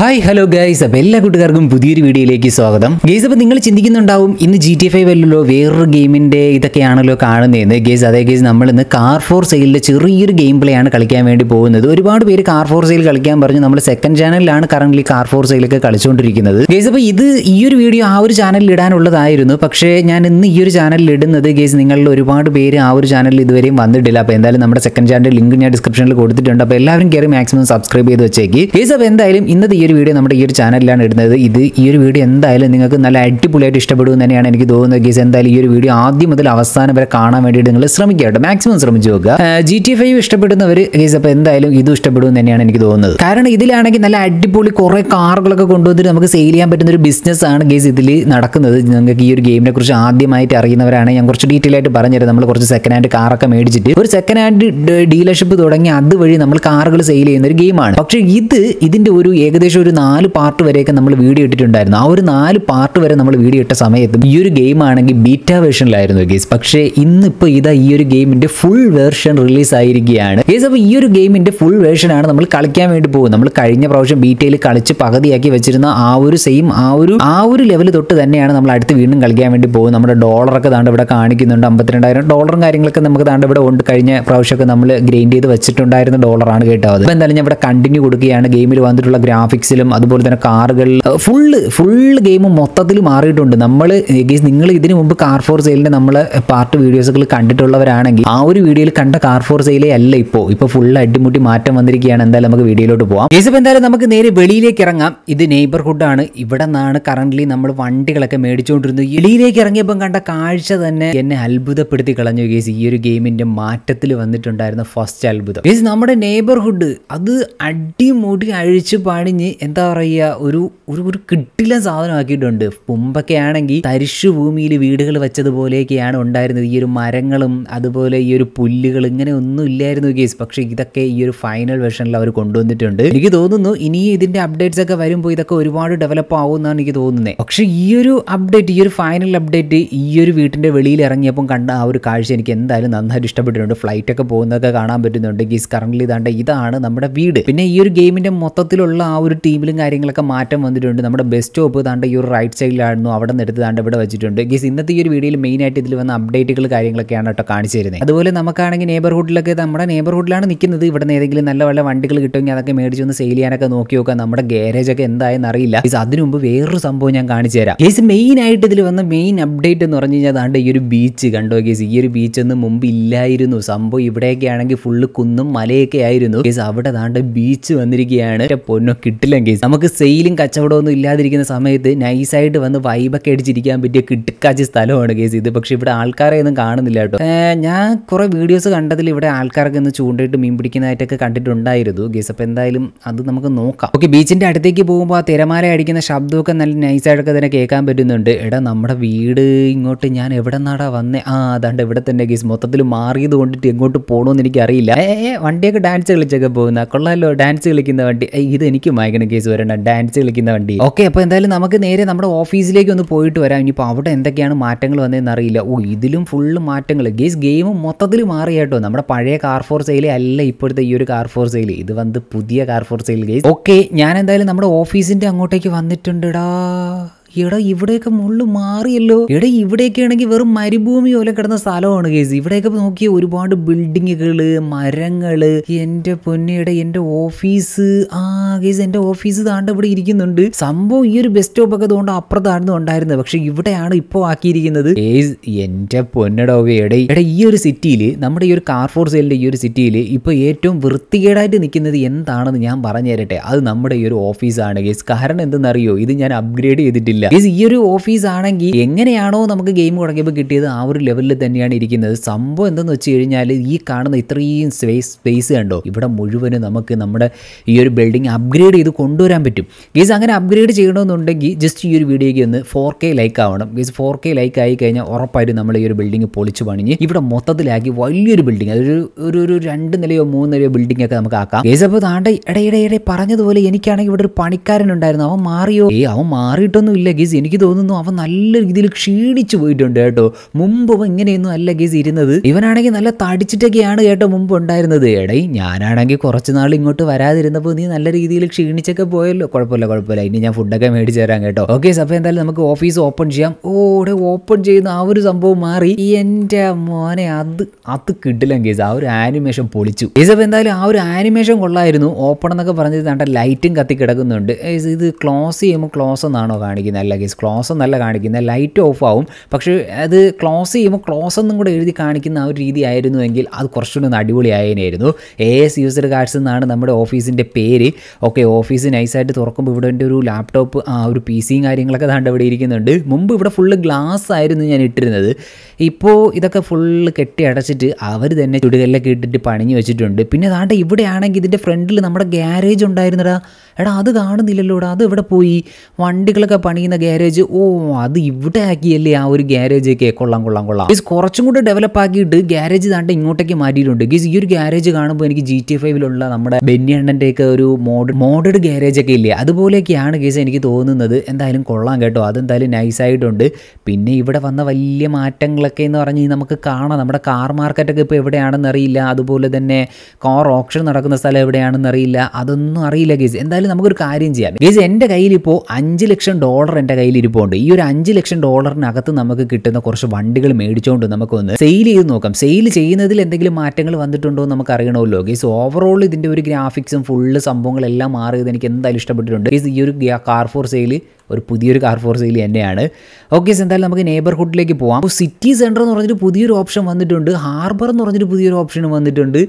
hi hello guys അപ്പം എല്ലാ കൂട്ടുകാർക്കും പുതിയൊരു വീഡിയോയിലേക്ക് സ്വാഗതം ഗൈസ് അപ്പോൾ നിങ്ങൾ ചിന്തിക്കുന്നുണ്ടാവും ഇന്ന് ജി ടി ഫൈവ് അല്ലല്ലോ വേറൊരു ഗെയിമിൻ്റെ ഇതൊക്കെയാണല്ലോ കാണുന്നത് ഗൈസ് അതേ ഗൈസ് നമ്മളിന്ന് കാർ ഫോർ സെയിലിൻ്റെ ചെറിയൊരു ഗെയിം പ്ലേ ആണ് കളിക്കാൻ വേണ്ടി പോകുന്നത് ഒരുപാട് പേര് കാർ ഫോർ സെയിൽ കളിക്കാൻ പറഞ്ഞു നമ്മൾ സെക്കൻഡ് ചാനലിലാണ് കറൻ്റ് കാർ ഫോർ സെയിലൊക്കെ കളിച്ചുകൊണ്ടിരിക്കുന്നത് ഗൈസ് അപ്പോൾ ഇത് ഈ ഒരു വീഡിയോ ആ ഒരു ചാനലിൽ ഇടാനുള്ളതായിരുന്നു പക്ഷേ ഞാൻ ഇന്ന് ഈ ഒരു ചാനലിൽ ഇടുന്നത് ഗൈസ് നിങ്ങളിൽ ഒരുപാട് പേര് ആ ഒരു ചാനലിൽ ഇതുവരെയും വന്നിട്ടില്ല അപ്പോൾ എന്തായാലും നമ്മുടെ സെക്കൻഡ് ചാനലിൻ്റെ ലിങ്ക് ഞാൻ ഡിസ്ക്രിപ്ഷനിൽ കൊടുത്തിട്ടുണ്ട് അപ്പോൾ എല്ലാവരും കയറി മാക്സിമം സബ്സ്ക്രൈബ് ചെയ്ത് വെച്ചേക്ക് ഗൈസ് അപ്പോൾ എന്തായാലും ഇന്നത്തെ ഒരു വീഡിയോ നമ്മുടെ ഈ ഒരു ചാനലിലാണ് ഇടുന്നത് ഇത് ഈ ഒരു വീഡിയോ എന്തായാലും നിങ്ങൾക്ക് നല്ല അടിപൊളിയായിട്ട് ഇഷ്ടപ്പെടുമെന്ന് തന്നെയാണ് എനിക്ക് തോന്നുന്നത് ഗീസ് എന്തായാലും ഈ ഒരു വീഡിയോ ആദ്യം മുതൽ അവസാനം വരെ കാണാൻ വേണ്ടിയിട്ട് നിങ്ങൾ ശ്രമിക്കുക കേട്ടോ മാക്സിമം ശ്രമിച്ചു നോക്കുക ജി ടി ഫൈവ് ഇഷ്ടപ്പെടുന്നവർ ഗീസ് അപ്പോൾ എന്തായാലും ഇതും ഇഷ്ടപ്പെടും തന്നെയാണ് എനിക്ക് തോന്നുന്നത് കാരണം ഇതിലാണെങ്കിൽ നല്ല അടിപൊളി കുറേ കാറുകളൊക്കെ കൊണ്ടുവന്നിട്ട് നമുക്ക് സെയിൽ ചെയ്യാൻ പറ്റുന്ന ഒരു ബിസിനസ് ആണ് ഗീസ് ഇതിൽ നടക്കുന്നത് നിങ്ങൾക്ക് ഈ ഒരു ഗെയിമിനെ കുറിച്ച് ആദ്യമായിട്ട് അറിയുന്നവരാണ് ഞാൻ കുറച്ച് ഡീറ്റെയിൽ ആയിട്ട് പറഞ്ഞുതരാം നമ്മൾ കുറച്ച് സെക്കൻഡ് ഹാൻഡ് കാറൊക്കെ മേടിച്ചിട്ട് ഒരു സെക്കൻഡ് ഹാൻഡ് ഡീലർഷിപ്പ് തുടങ്ങി അതുവഴി നമ്മൾ കാറുകൾ സെയിൽ ചെയ്യുന്ന ഒരു ഗെയിമാണ് പക്ഷേ ഇത് ഇതിൻ്റെ ഒരു ഏകദേശം ഏകദേശം ഒരു നാല് പാർട്ട് വരെയൊക്കെ നമ്മൾ വീഡിയോ ഇട്ടിട്ടുണ്ടായിരുന്നു ആ ഒരു നാല് പാർട്ട് വരെ നമ്മൾ വീഡിയോ ഇട്ട സമയത്ത് ഈ ഒരു ഗെയിം ആണെങ്കിൽ ബീറ്റ വേർഷനിലായിരുന്നു ഗെയ്സ് പക്ഷേ ഇന്നിപ്പോൾ ഇതാ ഈ ഒരു ഗെയിമിൻ്റെ ഫുൾ വേർഷൻ റിലീസ് ആയിരിക്കുകയാണ് ഗേസ് അപ്പോൾ ഈ ഒരു ഗെയിമിൻ്റെ ഫുൾ വേർഷൻ ആണ് നമ്മൾ കളിക്കാൻ വേണ്ടി പോകും നമ്മൾ കഴിഞ്ഞ പ്രാവശ്യം ബീറ്റയിൽ കളിച്ച് പകുതിയാക്കി വെച്ചിരുന്ന ആ ഒരു സെയിം ആ ഒരു ആ ഒരു ലെവൽ തൊട്ട് തന്നെയാണ് നമ്മൾ അടുത്ത് വീണ്ടും കളിക്കാൻ വേണ്ടി പോകും നമ്മുടെ ഡോളറൊക്കെ താണ്ട് ഇവിടെ കാണിക്കുന്നുണ്ട് അമ്പത്തിരണ്ടായിരം ഡോളറും കാര്യങ്ങളൊക്കെ നമുക്ക് താണ്ട് ഇവിടെ ഉണ്ട് കഴിഞ്ഞ പ്രാവശ്യമൊക്കെ നമ്മൾ ഗ്രൈൻഡ് ചെയ്ത് വെച്ചിട്ടുണ്ടായിരുന്ന ഡോളറാണ് കേട്ടോ അപ്പോൾ എന്തായാലും ഞാൻ ഇവിടെ കണ്ടിന്യൂ കൊടുക്കുകയാണ് ഗെയിമിൽ വന്നിട്ടുള്ള ഗ്രാഫിക്സ് ബൈക്സിലും അതുപോലെ തന്നെ കാറുകളിൽ ഫുള്ള് ഫുള്ള് ഗെയിം മൊത്തത്തിൽ മാറിയിട്ടുണ്ട് നമ്മൾ ഗെയ്സ് നിങ്ങൾ ഇതിനു മുമ്പ് കാർ ഫോർ സെയിലിൻ്റെ നമ്മൾ പാർട്ട് വീഡിയോസുകൾ കണ്ടിട്ടുള്ളവരാണെങ്കിൽ ആ ഒരു വീഡിയോയിൽ കണ്ട കാർ ഫോർ സെയിലേ അല്ല ഇപ്പോൾ ഇപ്പോൾ ഫുൾ അടിമുട്ടി മാറ്റം വന്നിരിക്കുകയാണ് എന്തായാലും നമുക്ക് വീഡിയോയിലോട്ട് പോകാം ഗെയ്സ് ഇപ്പോൾ എന്തായാലും നമുക്ക് നേരെ വെളിയിലേക്ക് ഇറങ്ങാം ഇത് നെയ്ബർഹുഡാണ് ഇവിടെ നിന്നാണ് കറൻ്റ് നമ്മൾ വണ്ടികളൊക്കെ മേടിച്ചുകൊണ്ടിരുന്നത് വെളിയിലേക്ക് ഇറങ്ങിയപ്പം കണ്ട കാഴ്ച തന്നെ എന്നെ അത്ഭുതപ്പെടുത്തി കളഞ്ഞു ഗെയ്സ് ഈ ഒരു ഗെയിമിൻ്റെ മാറ്റത്തിൽ വന്നിട്ടുണ്ടായിരുന്ന ഫസ്റ്റ് അത്ഭുതം ഗെയ്സ് നമ്മുടെ നെയ്ബർഹുഡ് അത് അടിമുടി അഴിച്ചു പണിഞ്ഞ് എന്താ പറയുക ഒരു ഒരു ഒരു കിട്ടില്ല സാധനമാക്കിയിട്ടുണ്ട് മുമ്പൊക്കെ ആണെങ്കിൽ തരിശു ഭൂമിയിൽ വീടുകൾ വെച്ചതുപോലെയൊക്കെയാണ് ഉണ്ടായിരുന്നത് ഈ ഒരു മരങ്ങളും അതുപോലെ ഈ ഒരു പുല്ലുകൾ ഇങ്ങനെ ഒന്നും ഇല്ലായിരുന്നു കേസ് പക്ഷേ ഇതൊക്കെ ഈ ഒരു ഫൈനൽ വെർഷനിൽ അവർ കൊണ്ടുവന്നിട്ടുണ്ട് എനിക്ക് തോന്നുന്നു ഇനി ഇതിന്റെ അപ്ഡേറ്റ്സ് ഒക്കെ വരുമ്പോൾ ഇതൊക്കെ ഒരുപാട് ഡെവലപ്പ് ആവും എന്നാണ് എനിക്ക് തോന്നുന്നത് പക്ഷേ ഈ ഒരു അപ്ഡേറ്റ് ഈ ഒരു ഫൈനൽ അപ്ഡേറ്റ് ഈ ഒരു വീട്ടിന്റെ വെളിയിൽ ഇറങ്ങിയപ്പം കണ്ട ആ ഒരു കാഴ്ച എനിക്ക് എന്തായാലും നന്നായിട്ട് ഇഷ്ടപ്പെട്ടിട്ടുണ്ട് ഫ്ലൈറ്റ് ഒക്കെ പോകുന്നതൊക്കെ കാണാൻ പറ്റുന്നുണ്ട് ഗീസ് കറൻ്റ് ഇതാണ്ട് ഇതാണ് നമ്മുടെ വീട് പിന്നെ ഈ ഒരു ഗെയിമിന്റെ മൊത്തത്തിലുള്ള ആ ഒരു തീമിലും കാര്യങ്ങളൊക്കെ മാറ്റം വന്നിട്ടുണ്ട് നമ്മുടെ ബെസ്റ്റ് സ്റ്റോപ്പ് താണ്ട് ഈ ഒരു റൈറ്റ് സൈഡിലായിരുന്നു അവിടെ നിന്ന് എടുത്ത് താണ്ട് ഇവിടെ വെച്ചിട്ടുണ്ട് ഗീസ് ഇന്നത്തെ ഈ ഒരു വീഡിയോയിൽ മെയിനായിട്ട് ഇതിൽ വന്ന അപ്ഡേറ്റുകൾ കാര്യങ്ങളൊക്കെയാണ് കേട്ടോ കാണിച്ചു തരുന്നത് അതുപോലെ നമുക്കാണെങ്കിൽ നെയബർഹുഡിലൊക്കെ നമ്മുടെ നെയബർഹുഡിലാണ് നിൽക്കുന്നത് ഇവിടെ നിന്ന് ഏതെങ്കിലും നല്ല വല്ല വണ്ടികൾ കിട്ടുമെങ്കിൽ അതൊക്കെ മേടിച്ച് ഒന്ന് സെയിൽ ചെയ്യാനൊക്കെ നോക്കി നോക്കാം നമ്മുടെ ഗാരേജ് ഒക്കെ എന്തായെന്ന് അറിയില്ല ഗീസ് അതിനു മുമ്പ് വേറൊരു സംഭവം ഞാൻ കാണിച്ചു തരാം ഗീസ് മെയിനായിട്ട് ഇതിൽ വന്ന മെയിൻ അപ്ഡേറ്റ് എന്ന് പറഞ്ഞു കഴിഞ്ഞാൽ താണ്ട് ഈ ഒരു ബീച്ച് കണ്ടോ ഗീസ് ഈ ഒരു ബീച്ച് ഒന്നും മുമ്പ് ഇല്ലായിരുന്നു സംഭവം ഇവിടെയൊക്കെ ആണെങ്കിൽ ഫുള്ള് കുന്നും മലയൊക്കെ ആയിരുന്നു ഗീസ് അവിടെ താണ്ട് ബീച്ച് വന്നിരിക്കുകയാണ് പൊന്നോ കിട്ടില്ല കിട്ടില്ലെങ്കിൽ നമുക്ക് സെയിലും കച്ചവടമൊന്നും ഇല്ലാതിരിക്കുന്ന സമയത്ത് നൈസായിട്ട് വന്ന് വൈബൊക്കെ അടിച്ചിരിക്കാൻ പറ്റിയ കിട്ടിക്കാച്ച സ്ഥലമാണ് കേസ് ഇത് പക്ഷേ ഇവിടെ ആൾക്കാരെ ഒന്നും കാണുന്നില്ല കേട്ടോ ഞാൻ കുറേ വീഡിയോസ് കണ്ടതിൽ ഇവിടെ ആൾക്കാരൊക്കെ ഒന്ന് ചൂണ്ടയിട്ട് മീൻ പിടിക്കുന്നതായിട്ടൊക്കെ കണ്ടിട്ടുണ്ടായിരുന്നു ഗേസ് അപ്പോൾ എന്തായാലും അത് നമുക്ക് നോക്കാം ഓക്കെ ബീച്ചിന്റെ അടുത്തേക്ക് പോകുമ്പോൾ ആ തിരമാല അടിക്കുന്ന ശബ്ദമൊക്കെ നല്ല നൈസായിട്ടൊക്കെ തന്നെ കേൾക്കാൻ പറ്റുന്നുണ്ട് എടാ നമ്മുടെ വീട് ഇങ്ങോട്ട് ഞാൻ എവിടെ നിന്നാടാ വന്നേ ആ അതാണ്ട് ഇവിടെ തന്നെ ഗേസ് മൊത്തത്തിൽ മാറിയത് കൊണ്ടിട്ട് എങ്ങോട്ട് പോകണമെന്ന് എനിക്കറിയില്ല ഏ വണ്ടിയൊക്കെ ഡാൻസ് കളിച്ചൊക്കെ പോകുന്ന കൊള്ളാലോ ഡാൻസ് കളിക്കുന്ന വണ്ടി ഇത് എനിക്ക് വായിക്കണം കളിക്കുന്ന കേസ് വരണ്ട ഡാൻസ് കളിക്കുന്ന വണ്ടി ഓക്കെ അപ്പോൾ എന്തായാലും നമുക്ക് നേരെ നമ്മുടെ ഓഫീസിലേക്ക് ഒന്ന് പോയിട്ട് വരാം ഇനിയിപ്പോൾ അവിടെ എന്തൊക്കെയാണ് മാറ്റങ്ങൾ വന്നതെന്ന് അറിയില്ല ഓ ഇതിലും ഫുള്ള് മാറ്റങ്ങൾ ഗേസ് ഗെയിം മൊത്തത്തിൽ മാറി കേട്ടോ നമ്മുടെ പഴയ കാർ ഫോർ സെയിൽ അല്ല ഇപ്പോഴത്തെ ഈ ഒരു കാർ ഫോർ സെയിൽ ഇത് വന്ന് പുതിയ car for sale guys okay ഞാൻ എന്തായാലും നമ്മുടെ ഓഫീസിന്റെ അങ്ങോട്ടേക്ക് വന്നിട്ടുണ്ടെടാ എടാ ഇവിടെയൊക്കെ മുള്ളു മാറിയല്ലോ എടാ ഇവിടെയൊക്കെ ആണെങ്കിൽ വെറും മരുഭൂമി പോലെ കിടന്ന സ്ഥലമാണ് കേസ് ഇവിടെയൊക്കെ നോക്കിയ ഒരുപാട് ബിൽഡിങ്ങുകള് മരങ്ങള് എന്റെ പൊന്നയുടെ എന്റെ ഓഫീസ് ആ കേസ് എന്റെ ഓഫീസ് താണ്ട ഇവിടെ ഇരിക്കുന്നുണ്ട് സംഭവം ഈ ഒരു ബെസ്റ്റ് സ്റ്റോപ്പ് ഒക്കെ അതുകൊണ്ട് അപ്പുറത്താണെന്ന് ഉണ്ടായിരുന്നത് പക്ഷെ ഇവിടെയാണ് ഇപ്പോൾ ആക്കിയിരിക്കുന്നത് എന്റെ പൊന്നടോവേ എടേ എടാ ഈ ഒരു സിറ്റിയിൽ നമ്മുടെ ഈ ഒരു കാർഫോർ സെല്ലിന്റെ ഈ ഒരു സിറ്റിയിൽ ഇപ്പോൾ ഏറ്റവും വൃത്തികേടായിട്ട് നിൽക്കുന്നത് എന്താണെന്ന് ഞാൻ പറഞ്ഞു തരട്ടെ അത് നമ്മുടെ ഈ ഒരു ഓഫീസാണ് കേസ് കാരണം എന്തെന്നറിയോ ഇത് ഞാൻ അപ്ഗ്രേഡ് ചെയ്തിട്ടില്ല ഇല്ല ഈ ഒരു ഓഫീസ് ആണെങ്കിൽ എങ്ങനെയാണോ നമുക്ക് ഗെയിം തുടങ്ങിയപ്പോൾ കിട്ടിയത് ആ ഒരു ലെവലിൽ തന്നെയാണ് ഇരിക്കുന്നത് സംഭവം എന്തെന്ന് വെച്ച് കഴിഞ്ഞാൽ ഈ കാണുന്ന ഇത്രയും സ്പേസ് സ്പേസ് കണ്ടോ ഇവിടെ മുഴുവനും നമുക്ക് നമ്മുടെ ഈ ഒരു ബിൽഡിംഗ് അപ്ഗ്രേഡ് ചെയ്ത് കൊണ്ടുവരാൻ പറ്റും ഗീസ് അങ്ങനെ അപ്ഗ്രേഡ് ചെയ്യണമെന്നുണ്ടെങ്കിൽ ജസ്റ്റ് ഈ ഒരു വീഡിയോയ്ക്ക് ഒന്ന് ഫോർ കെ ലൈക്ക് ആവണം ഗീസ് ഫോർ കെ ലൈക്ക് ആയി കഴിഞ്ഞാൽ ഉറപ്പായിട്ട് നമ്മൾ ഈ ഒരു ബിൽഡിംഗ് പൊളിച്ച് പണിഞ്ഞ് ഇവിടെ മൊത്തത്തിലാക്കി വലിയൊരു ബിൽഡിംഗ് അതൊരു ഒരു ഒരു രണ്ട് നിലയോ മൂന്ന് നിലയോ ബിൽഡിംഗ് ഒക്കെ നമുക്ക് ആക്കാം ഗീസ് അപ്പോൾ താണ്ട ഇടയിടെ ഇടയിൽ പറഞ്ഞതുപോലെ എനിക്കാണെങ്കിൽ ഇവിടെ ഒരു പണിക്കാരൻ ഉണ്ടായിരുന്നു അവൻ മാറിയോ ഏ അവൻ മാറിയിട്ടൊന്നും ഇല്ല ഇല്ല ഗീസ് എനിക്ക് തോന്നുന്നു അവൻ നല്ല രീതിയിൽ ക്ഷീണിച്ചു പോയിട്ടുണ്ട് കേട്ടോ മുമ്പ് ഇങ്ങനെയൊന്നും അല്ല ഗീസ് ഇരുന്നത് ഇവനാണെങ്കിൽ നല്ല തടിച്ചിട്ടൊക്കെയാണ് കേട്ടോ മുമ്പ് ഉണ്ടായിരുന്നത് എടൈ ഞാനാണെങ്കിൽ കുറച്ച് നാൾ ഇങ്ങോട്ട് വരാതിരുന്നപ്പോൾ നീ നല്ല രീതിയിൽ ക്ഷീണിച്ചൊക്കെ പോയല്ലോ കുഴപ്പമില്ല കുഴപ്പമില്ല ഇനി ഞാൻ ഫുഡൊക്കെ മേടിച്ച് തരാം കേട്ടോ ഓക്കെ അപ്പോൾ എന്തായാലും നമുക്ക് ഓഫീസ് ഓപ്പൺ ചെയ്യാം ഓടെ ഓപ്പൺ ചെയ്യുന്ന ആ ഒരു സംഭവം മാറി എന്റെ മോനെ അത് അത് കിട്ടില്ല കേസ് ആ ഒരു ആനിമേഷൻ പൊളിച്ചു ഗീസ് അപ്പോൾ എന്തായാലും ആ ഒരു ആനിമേഷൻ കൊള്ളായിരുന്നു ഓപ്പൺ എന്നൊക്കെ പറഞ്ഞത് കണ്ട ലൈറ്റും കത്തി കിടക്കുന്നുണ്ട് ഇത് ക്ലോസ് ചെയ്യുമ്പോൾ ക്ലോസ് എന്നാണോ കാണിക്കുന്നത് കാണിക്കുന്നത് അല്ലെങ്കിൽ ക്ലോസ് എന്നല്ല കാണിക്കുന്നത് ലൈറ്റ് ഓഫ് ആവും പക്ഷേ അത് ക്ലോസ് ചെയ്യുമ്പോൾ ക്ലോസ് എന്നും കൂടെ എഴുതി കാണിക്കുന്ന ആ ഒരു രീതി ആയിരുന്നുവെങ്കിൽ അത് കുറച്ചുകൂടി ഒന്ന് അടിപൊളിയായതിനായിരുന്നു എ എസ് യൂസർ കാർഡ്സ് എന്നാണ് നമ്മുടെ ഓഫീസിൻ്റെ പേര് ഓക്കെ ഓഫീസ് നൈസായിട്ട് തുറക്കുമ്പോൾ ഇവിടെ എൻ്റെ ഒരു ലാപ്ടോപ്പ് ആ ഒരു പി സിയും കാര്യങ്ങളൊക്കെ താണ്ട് ഇവിടെ ഇരിക്കുന്നുണ്ട് മുമ്പ് ഇവിടെ ഫുള്ള് ഗ്ലാസ് ആയിരുന്നു ഞാൻ ഇട്ടിരുന്നത് ഇപ്പോൾ ഇതൊക്കെ ഫുള്ള് കെട്ടി അടച്ചിട്ട് അവർ തന്നെ ചുടുകല്ലൊക്കെ ഇട്ടിട്ട് പണിഞ്ഞു വെച്ചിട്ടുണ്ട് പിന്നെ താണ്ട ഇവിടെയാണെങ്കിൽ ഇതിൻ്റെ ഫ്രണ്ടിൽ നമ്മുടെ ഗ്യാരേജ് ഉണ്ടായിരുന്നടാ എടാ അത് കാണുന്നില്ലല്ലോടാ അത് എവിടെ പോയി വണ്ടികളൊക്കെ പണിയുന്ന ഗ്യാരേജ് ഓ അത് ഇവിടെ ആക്കിയല്ലേ ആ ഒരു ഗ്യാരേജ് ഒക്കെ കൊള്ളാം കൊള്ളാം കൊള്ളാം ഗീസ് കുറച്ചും കൂടെ ഡെവലപ്പ് ആക്കിയിട്ട് ഗ്യാരേജ് താണ്ട് ഇങ്ങോട്ടേക്ക് മാറ്റിയിട്ടുണ്ട് ഗീസ് ഈ ഒരു ഗ്യാരേജ് കാണുമ്പോൾ എനിക്ക് ജി ടി ഫൈവിലുള്ള നമ്മുടെ ബെന്നി അണ്ണൻ്റെ ഒക്കെ ഒരു മോഡ് മോഡഡ് ഗ്യാരേജ് ഒക്കെ ഇല്ലേ അതുപോലെയൊക്കെയാണ് ഗീസ് എനിക്ക് തോന്നുന്നത് എന്തായാലും കൊള്ളാം കേട്ടോ അതെന്തായാലും നൈസായിട്ടുണ്ട് പിന്നെ ഇവിടെ വന്ന വലിയ മാറ്റങ്ങളൊക്കെ എന്ന് പറഞ്ഞ് നമുക്ക് കാണാം നമ്മുടെ കാർ മാർക്കറ്റൊക്കെ ഇപ്പോൾ എവിടെയാണെന്ന് അറിയില്ല അതുപോലെ തന്നെ കാർ ഓപ്ഷൻ നടക്കുന്ന സ്ഥലം എവിടെയാണെന്ന് അറിയില്ല അതൊന്നും അറിയില്ല ഗീസ് എന്തായാലും നമുക്കൊരു കാര്യം ചെയ്യാം ബീസ് എൻ്റെ കയ്യിൽ ഇപ്പോൾ അഞ്ച് ലക്ഷം ഡോളർ എൻ്റെ കയ്യിൽ ഇരിപ്പുണ്ട് ഈ ഒരു അഞ്ച് ലക്ഷം ഡോളറിനകത്ത് നമുക്ക് കിട്ടുന്ന കുറച്ച് വണ്ടികൾ മേടിച്ചുകൊണ്ട് നമുക്കൊന്ന് സെയിൽ ചെയ്ത് നോക്കാം സെയിൽ ചെയ്യുന്നതിൽ എന്തെങ്കിലും മാറ്റങ്ങൾ വന്നിട്ടുണ്ടോ എന്ന് നമുക്ക് അറിയണമല്ലോ ഗീസ് ഓവറോൾ ഇതിൻ്റെ ഒരു ഗ്രാഫിക്സും ഫുള്ള് സംഭവങ്ങളെല്ലാം മാറിയത് എനിക്ക് എന്തായാലും ഇഷ്ടപ്പെട്ടിട്ടുണ്ട് ഗീസ് ഈ ഒരു കാർ ഫോർ സെയിൽ ഒരു പുതിയൊരു കാർ ഫോർ സെയിൽ തന്നെയാണ് ഓക്കെ എന്തായാലും നമുക്ക് നെയബർഹുഡിലേക്ക് പോവാം അപ്പോൾ സിറ്റി സെൻറ്റർ എന്ന് പറഞ്ഞിട്ട് പുതിയൊരു ഓപ്ഷൻ വന്നിട്ടുണ്ട് ഹാർബർ എന്ന് പറഞ്ഞിട്ട് പുതിയൊരു ഓപ്ഷൻ വന്നിട്ടുണ്ട്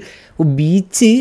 ബീച്ച്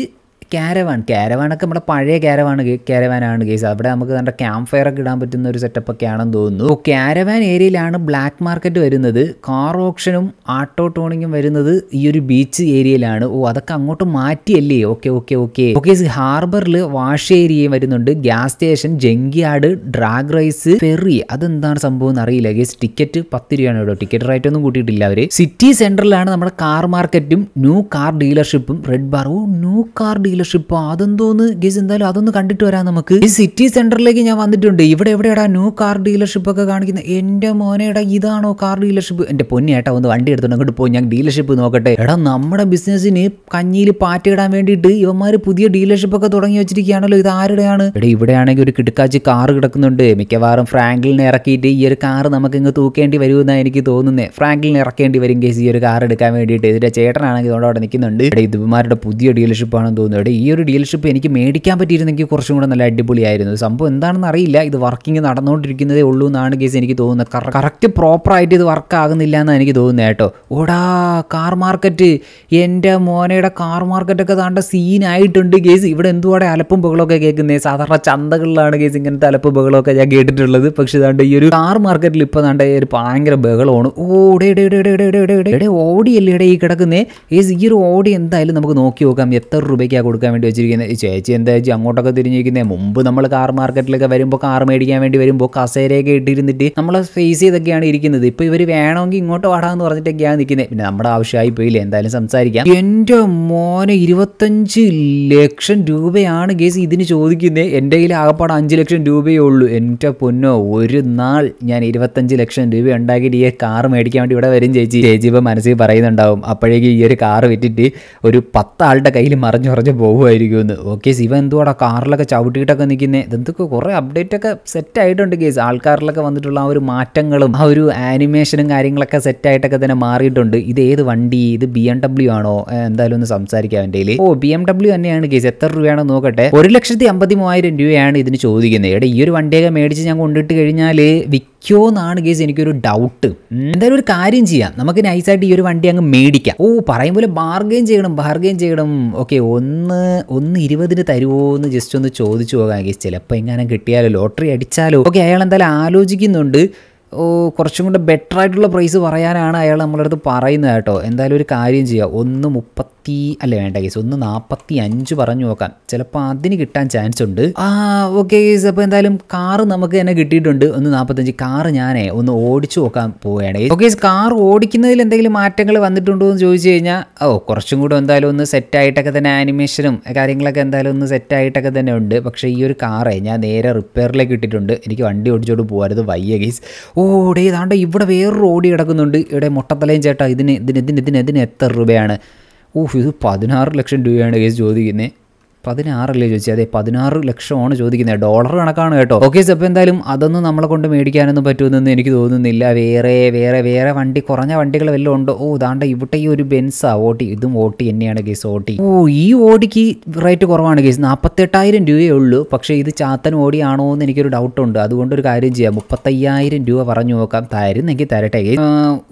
ക്യാരവാൻ ക്യാരവാനൊക്കെ നമ്മുടെ പഴയ ക്യാരവാണ് ക്യാരവാനാണ് കേസ് അവിടെ നമുക്ക് നല്ല ക്യാമ്പ് ഫയർ ഒക്കെ ഇടാൻ പറ്റുന്ന ഒരു സെറ്റപ്പ് ഒക്കെ ആണെന്ന് തോന്നുന്നു ക്യാരവാൻ ഏരിയയിലാണ് ബ്ലാക്ക് മാർക്കറ്റ് വരുന്നത് കാർ ഓപ്ഷനും ആട്ടോ ടോണിങ്ങും വരുന്നത് ഈ ഒരു ബീച്ച് ഏരിയയിലാണ് ഓ അതൊക്കെ അങ്ങോട്ട് മാറ്റിയല്ലേ ഓക്കെ ഓക്കെ ഓക്കെ ഓക്കെ ഹാർബറിൽ വാഷ് ഏരിയയും വരുന്നുണ്ട് gas station junkyard drag race ferry അതെന്താണ് സംഭവം എന്ന് അറിയില്ല കേസ് ടിക്കറ്റ് പത്ത് രൂപയാണ് കേട്ടോ ടിക്കറ്റ് റേറ്റ് ഒന്നും കൂട്ടിയിട്ടില്ല അവര് സിറ്റി സെന്ററിലാണ് നമ്മുടെ കാർ മാർക്കറ്റും ന്യൂ കാർ ഡീലർഷിപ്പും റെഡ് ബാർ ഓ ന്യൂ കാർ ഡീലർ ഡീലർഷിപ്പ് അതെന്തോന്ന് ഗേസ് എന്തായാലും അതൊന്ന് കണ്ടിട്ട് വരാം നമുക്ക് ഈ സിറ്റി സെന്ററിലേക്ക് ഞാൻ വന്നിട്ടുണ്ട് ഇവിടെ എവിടെയാടാ ന്യൂ കാർ ഡീലർഷിപ്പ് ഒക്കെ കാണിക്കുന്നത് എന്റെ മോനേടാ ഇതാണോ കാർ ഡീലർഷിപ്പ് എന്റെ പൊന്നിയേട്ടാ ഒന്ന് വണ്ടി എടുത്തു അങ്ങോട്ട് പോയി ഞാൻ ഡീലർഷിപ്പ് നോക്കട്ടെ എടാ നമ്മുടെ ബിസിനസിന് കഞ്ഞിയിൽ ഇടാൻ വേണ്ടിയിട്ട് ഇവന്മാര് പുതിയ ഡീലർഷിപ്പ് ഒക്കെ തുടങ്ങി വെച്ചിരിക്കുകയാണല്ലോ ഇത് ആരുടെയാണ് ഇവിടെ ഇവിടെയാണെങ്കിൽ ഒരു കിടക്കാച്ചി കാർ കിടക്കുന്നുണ്ട് മിക്കവാറും ഫ്രാങ്കിലിനെ ഇറക്കിയിട്ട് ഈ ഒരു കാർ നമുക്ക് ഇങ്ങ് തൂക്കേണ്ടി വരുമെന്നാണ് എനിക്ക് തോന്നുന്നത് ഫ്രാങ്കിളിനെ ഇറക്കേണ്ടി വരും കേസ് ഈ ഒരു കാർ എടുക്കാൻ വേണ്ടിയിട്ട് ഇതിന്റെ ചേട്ടനാണെങ്കിൽ അവിടെ നിൽക്കുന്നുണ്ട് ഇവിടെ ഇതുമാരുടെ പുതിയ ഡീലർഷിപ്പ് ആണെന്ന് തോന്നുന്നു എടാ ഈ ഒരു ഡീലർഷിപ്പ് എനിക്ക് മേടിക്കാൻ പറ്റിയിരുന്നെങ്കിൽ കുറച്ചും കൂടെ നല്ല അടിപൊളിയായിരുന്നു സംഭവം എന്താണെന്ന് അറിയില്ല ഇത് വർക്കിംഗ് നടന്നുകൊണ്ടിരിക്കുന്നതേ ഉള്ളൂ എന്നാണ് കേസ് എനിക്ക് തോന്നുന്നത് കറക്റ്റ് പ്രോപ്പറായിട്ട് ഇത് വർക്ക് ആകുന്നില്ല എന്നാണ് എനിക്ക് തോന്നുന്നത് കേട്ടോ ഓടാ കാർ മാർക്കറ്റ് എൻ്റെ മോനയുടെ കാർ മാർക്കറ്റൊക്കെ താണ്ട സീനായിട്ടുണ്ട് കേസ് ഇവിടെ എന്തുവാടെ അലപ്പും ബഹളമൊക്കെ കേൾക്കുന്നത് സാധാരണ ചന്തകളിലാണ് കേസ് ഇങ്ങനത്തെ അലപ്പും ബഹളമൊക്കെ ഞാൻ കേട്ടിട്ടുള്ളത് പക്ഷേ താണ്ട ഈ ഒരു കാർ മാർക്കറ്റിൽ ഇപ്പോൾ താണ്ട ഒരു ഭയങ്കര ബഹളമാണ് ഓടേ ഓടിയല്ലേ ഈ കിടക്കുന്നേ കേസ് ഈ ഒരു ഓടി എന്തായാലും നമുക്ക് നോക്കി നോക്കാം എത്ര രൂപയ്ക്കാണ് കൊടുക്കുന്നത് കൊടുക്കാൻ വേണ്ടി വെച്ചിരിക്കുന്നത് ചേച്ചി എന്താ ചേച്ചി അങ്ങോട്ടൊക്കെ തിരിഞ്ഞിരിക്കുന്നത് മുമ്പ് നമ്മൾ കാർ മാർക്കറ്റിലൊക്കെ വരുമ്പോൾ കാർ മേടിക്കാൻ വേണ്ടി വരുമ്പോൾ കസേരയൊക്കെ ഇട്ടിരുന്നിട്ട് നമ്മളെ ഫേസ് ചെയ്തൊക്കെയാണ് ഇരിക്കുന്നത് ഇപ്പോൾ ഇവർ വേണമെങ്കിൽ ഇങ്ങോട്ട് വാടാന്ന് പറഞ്ഞിട്ടൊക്കെയാണ് നിൽക്കുന്നത് പിന്നെ നമ്മുടെ ആവശ്യമായി പോയില്ല എന്തായാലും സംസാരിക്കാം എൻ്റെ മോനെ ഇരുപത്തഞ്ച് ലക്ഷം രൂപയാണ് കേസ് ഇതിന് ചോദിക്കുന്നത് എൻ്റെ കയ്യിൽ ആകപ്പാട് അഞ്ച് ലക്ഷം രൂപയേ ഉള്ളൂ എൻ്റെ പൊന്നോ ഒരു നാൾ ഞാൻ ഇരുപത്തഞ്ച് ലക്ഷം രൂപ ഉണ്ടാക്കിയിട്ട് ഈ കാർ മേടിക്കാൻ വേണ്ടി ഇവിടെ വരും ചേച്ചി ചേച്ചി ഇപ്പോൾ മനസ്സിൽ പറയുന്നുണ്ടാവും അപ്പോഴേക്കും ഈ ഒരു കാർ വിറ്റിട്ട് ഒരു പത്താളുടെ കയ്യിൽ മറിഞ്ഞുറഞ്ഞ് പോകും എന്ന് ഓക്കെ ശിവ എന്തുവാടാ കാറിലൊക്കെ ചവിട്ടിയിട്ടൊക്കെ നിൽക്കുന്നത് ഇതെന്തൊക്കെ കുറേ അപ്ഡേറ്റൊക്കെ സെറ്റ് ആയിട്ടുണ്ട് ഗേസ് ആൾക്കാരിലൊക്കെ വന്നിട്ടുള്ള ആ ഒരു മാറ്റങ്ങളും ആ ഒരു ആനിമേഷനും കാര്യങ്ങളൊക്കെ സെറ്റായിട്ടൊക്കെ തന്നെ മാറിയിട്ടുണ്ട് ഇത് ഏത് വണ്ടി ഇത് ബി എം ഡബ്ല്യു ആണോ എന്തായാലും ഒന്ന് സംസാരിക്കാം എൻ്റെ ഓ ബി എം ഡബ്ല്യു തന്നെയാണ് ഗേസ് എത്ര രൂപയാണോ നോക്കട്ടെ ഒരു ലക്ഷത്തി അമ്പത്തി മൂവായിരം രൂപയാണ് ഇതിന് ചോദിക്കുന്നത് എടാ ഈ ഒരു വണ്ടിയൊക്കെ മേടിച്ച് ഞാൻ കൊണ്ടിട്ട് കഴിഞ്ഞാൽ പറ്റുമോ എന്നാണ് ഗേസ് എനിക്കൊരു ഡൗട്ട് എന്തായാലും ഒരു കാര്യം ചെയ്യാം നമുക്ക് നൈസായിട്ട് ഈ ഒരു വണ്ടി അങ്ങ് മേടിക്കാം ഓ പറയും പോലെ ബാർഗെയിൻ ചെയ്യണം ബാർഗെയിൻ ചെയ്യണം ഓക്കെ ഒന്ന് ഒന്ന് ഇരുപതിന് തരുമോ എന്ന് ജസ്റ്റ് ഒന്ന് ചോദിച്ചു പോകാം ഗേസ് ചിലപ്പോൾ ഇങ്ങനെ കിട്ടിയാലോ ലോട്ടറി അടിച്ചാലോ ഓക്കെ അയാൾ എന്തായാലും ആലോചിക്കുന്നുണ്ട് കുറച്ചും കൂടെ ബെറ്റർ ആയിട്ടുള്ള പ്രൈസ് പറയാനാണ് അയാൾ നമ്മളുടെ അടുത്ത് പറയുന്നത് കേട്ടോ എന്തായാലും ഒരു കാര്യം ചെയ്യുക ഒന്ന് മുപ്പത്തി അല്ല വേണ്ട കേസ് ഒന്ന് നാൽപ്പത്തി അഞ്ച് പറഞ്ഞു നോക്കാം ചിലപ്പോൾ അതിന് കിട്ടാൻ ചാൻസ് ഉണ്ട് ആ ഓക്കെ കേസ് അപ്പോൾ എന്തായാലും കാറ് നമുക്ക് തന്നെ കിട്ടിയിട്ടുണ്ട് ഒന്ന് നാൽപ്പത്തഞ്ച് കാറ് ഞാനേ ഒന്ന് ഓടിച്ചു നോക്കാൻ പോവുകയാണ് ഓക്കെ കാർ ഓടിക്കുന്നതിൽ എന്തെങ്കിലും മാറ്റങ്ങൾ വന്നിട്ടുണ്ടോ എന്ന് ചോദിച്ചു കഴിഞ്ഞാൽ ഓ കുറച്ചും കൂടെ എന്തായാലും ഒന്ന് സെറ്റായിട്ടൊക്കെ തന്നെ ആനിമേഷനും കാര്യങ്ങളൊക്കെ എന്തായാലും ഒന്ന് സെറ്റായിട്ടൊക്കെ തന്നെ ഉണ്ട് പക്ഷേ ഈ ഒരു കാറേ ഞാൻ നേരെ റിപ്പയറിലേക്ക് ഇട്ടിട്ടുണ്ട് എനിക്ക് വണ്ടി ഓടിച്ചോണ്ട് പോകാറത് വയ്യ കേസ് ഓടേ ഏതാണ്ട് ഇവിടെ വേറൊരു ഓടി കിടക്കുന്നുണ്ട് ഇവിടെ മുട്ടത്തലയും ചേട്ടാ ഇതിന് ഇതിന് ഇതിന് ഇതിന് ഇതിന് എത്ര രൂപയാണ് ഓഹ് ഇത് പതിനാറ് ലക്ഷം രൂപയാണ് കേസ് ചോദിക്കുന്നത് പതിനാറല്ലേ ചോദിച്ചത് അതെ പതിനാറ് ലക്ഷമാണ് ചോദിക്കുന്നത് ഡോളർ കണക്കാണ് കേട്ടോ ഓക്കെ അപ്പോൾ എന്തായാലും അതൊന്നും നമ്മളെ കൊണ്ട് മേടിക്കാനൊന്നും പറ്റുമെന്ന് എനിക്ക് തോന്നുന്നില്ല വേറെ വേറെ വേറെ വണ്ടി കുറഞ്ഞ വണ്ടികൾ വല്ലതും ഉണ്ടോ ഓ ഇതാണ്ട് ഇവിടെ ഈ ഒരു ബെൻസാ ഓട്ടി ഇതും ഓട്ടി തന്നെയാണ് കേസ് ഓട്ടി ഓ ഈ ഓടിക്ക് റേറ്റ് കുറവാണ് കേസ് നാൽപ്പത്തെട്ടായിരം രൂപയേ ഉള്ളൂ പക്ഷേ ഇത് ചാത്തൻ ഓടിയാണോ എന്ന് എനിക്കൊരു ഉണ്ട് അതുകൊണ്ട് ഒരു കാര്യം ചെയ്യാം മുപ്പത്തയ്യായിരം രൂപ പറഞ്ഞു നോക്കാം തരുന്നെങ്കിൽ തരട്ടെ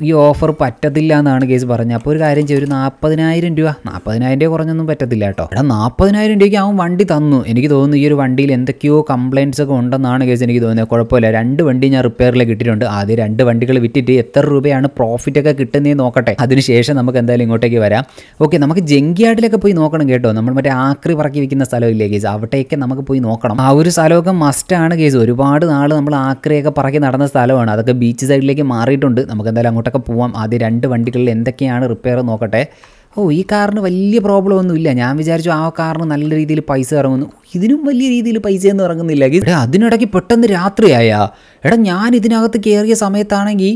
ഈ ഓഫർ പറ്റത്തില്ല എന്നാണ് കേസ് പറഞ്ഞത് അപ്പോൾ ഒരു കാര്യം ചെയ്യാം ഒരു നാൽപ്പതിനായിരം രൂപ നാൽപ്പതിനായിരം രൂപ കുറഞ്ഞൊന്നും പറ്റത്തില്ല കേട്ടോ എടാ നാൽപ്പതിനായിരം അപ്പോഴത്തേക്കും അവൻ വണ്ടി തന്നു എനിക്ക് തോന്നുന്നു ഈ ഒരു വണ്ടിയിൽ എന്തൊക്കെയോ കംപ്ലയിൻസ് ഒക്കെ ഉണ്ടെന്നാണ് കേസ് എനിക്ക് തോന്നുന്നത് കുഴപ്പമില്ല രണ്ട് വണ്ടി ഞാൻ റിപ്പയറിൽ കിട്ടിയിട്ടുണ്ട് ആദ്യം രണ്ട് വണ്ടികൾ വിറ്റിട്ട് എത്ര രൂപയാണ് പ്രോഫിറ്റ് ഒക്കെ കിട്ടുന്നത് നോക്കട്ടെ അതിനുശേഷം നമുക്ക് എന്തായാലും ഇങ്ങോട്ടേക്ക് വരാം ഓക്കെ നമുക്ക് ജങ്കിയാട്ടിലൊക്കെ പോയി നോക്കണം കേട്ടോ നമ്മൾ മറ്റേ ആക്രി പറക്കി സ്ഥലം ഇല്ലേ കേസ് അവിടെയൊക്കെ നമുക്ക് പോയി നോക്കണം ആ ഒരു സ്ഥലമൊക്കെ മസ്റ്റാണ് കേസ് ഒരുപാട് നാൾ നമ്മൾ ആക്രിയൊക്കെ പറക്കി നടന്ന സ്ഥലമാണ് അതൊക്കെ ബീച്ച് സൈഡിലേക്ക് മാറിയിട്ടുണ്ട് നമുക്ക് എന്തായാലും അങ്ങോട്ടൊക്കെ പോവാം ആദ്യം രണ്ട് വണ്ടികളിൽ എന്തൊക്കെയാണ് റിപ്പയർ നോക്കട്ടെ ഓ ഈ കാറിന് വലിയ പ്രോബ്ലം ഒന്നുമില്ല ഞാൻ വിചാരിച്ചു ആ കാറിന് നല്ല രീതിയിൽ പൈസ ഇറങ്ങുന്നു ഇതിനും വലിയ രീതിയിൽ പൈസ ഒന്നും ഇറങ്ങുന്നില്ല എടാ അതിനിടയ്ക്ക് പെട്ടെന്ന് രാത്രിയായ എടാ ഞാൻ ഇതിനകത്ത് കയറിയ സമയത്താണെങ്കിൽ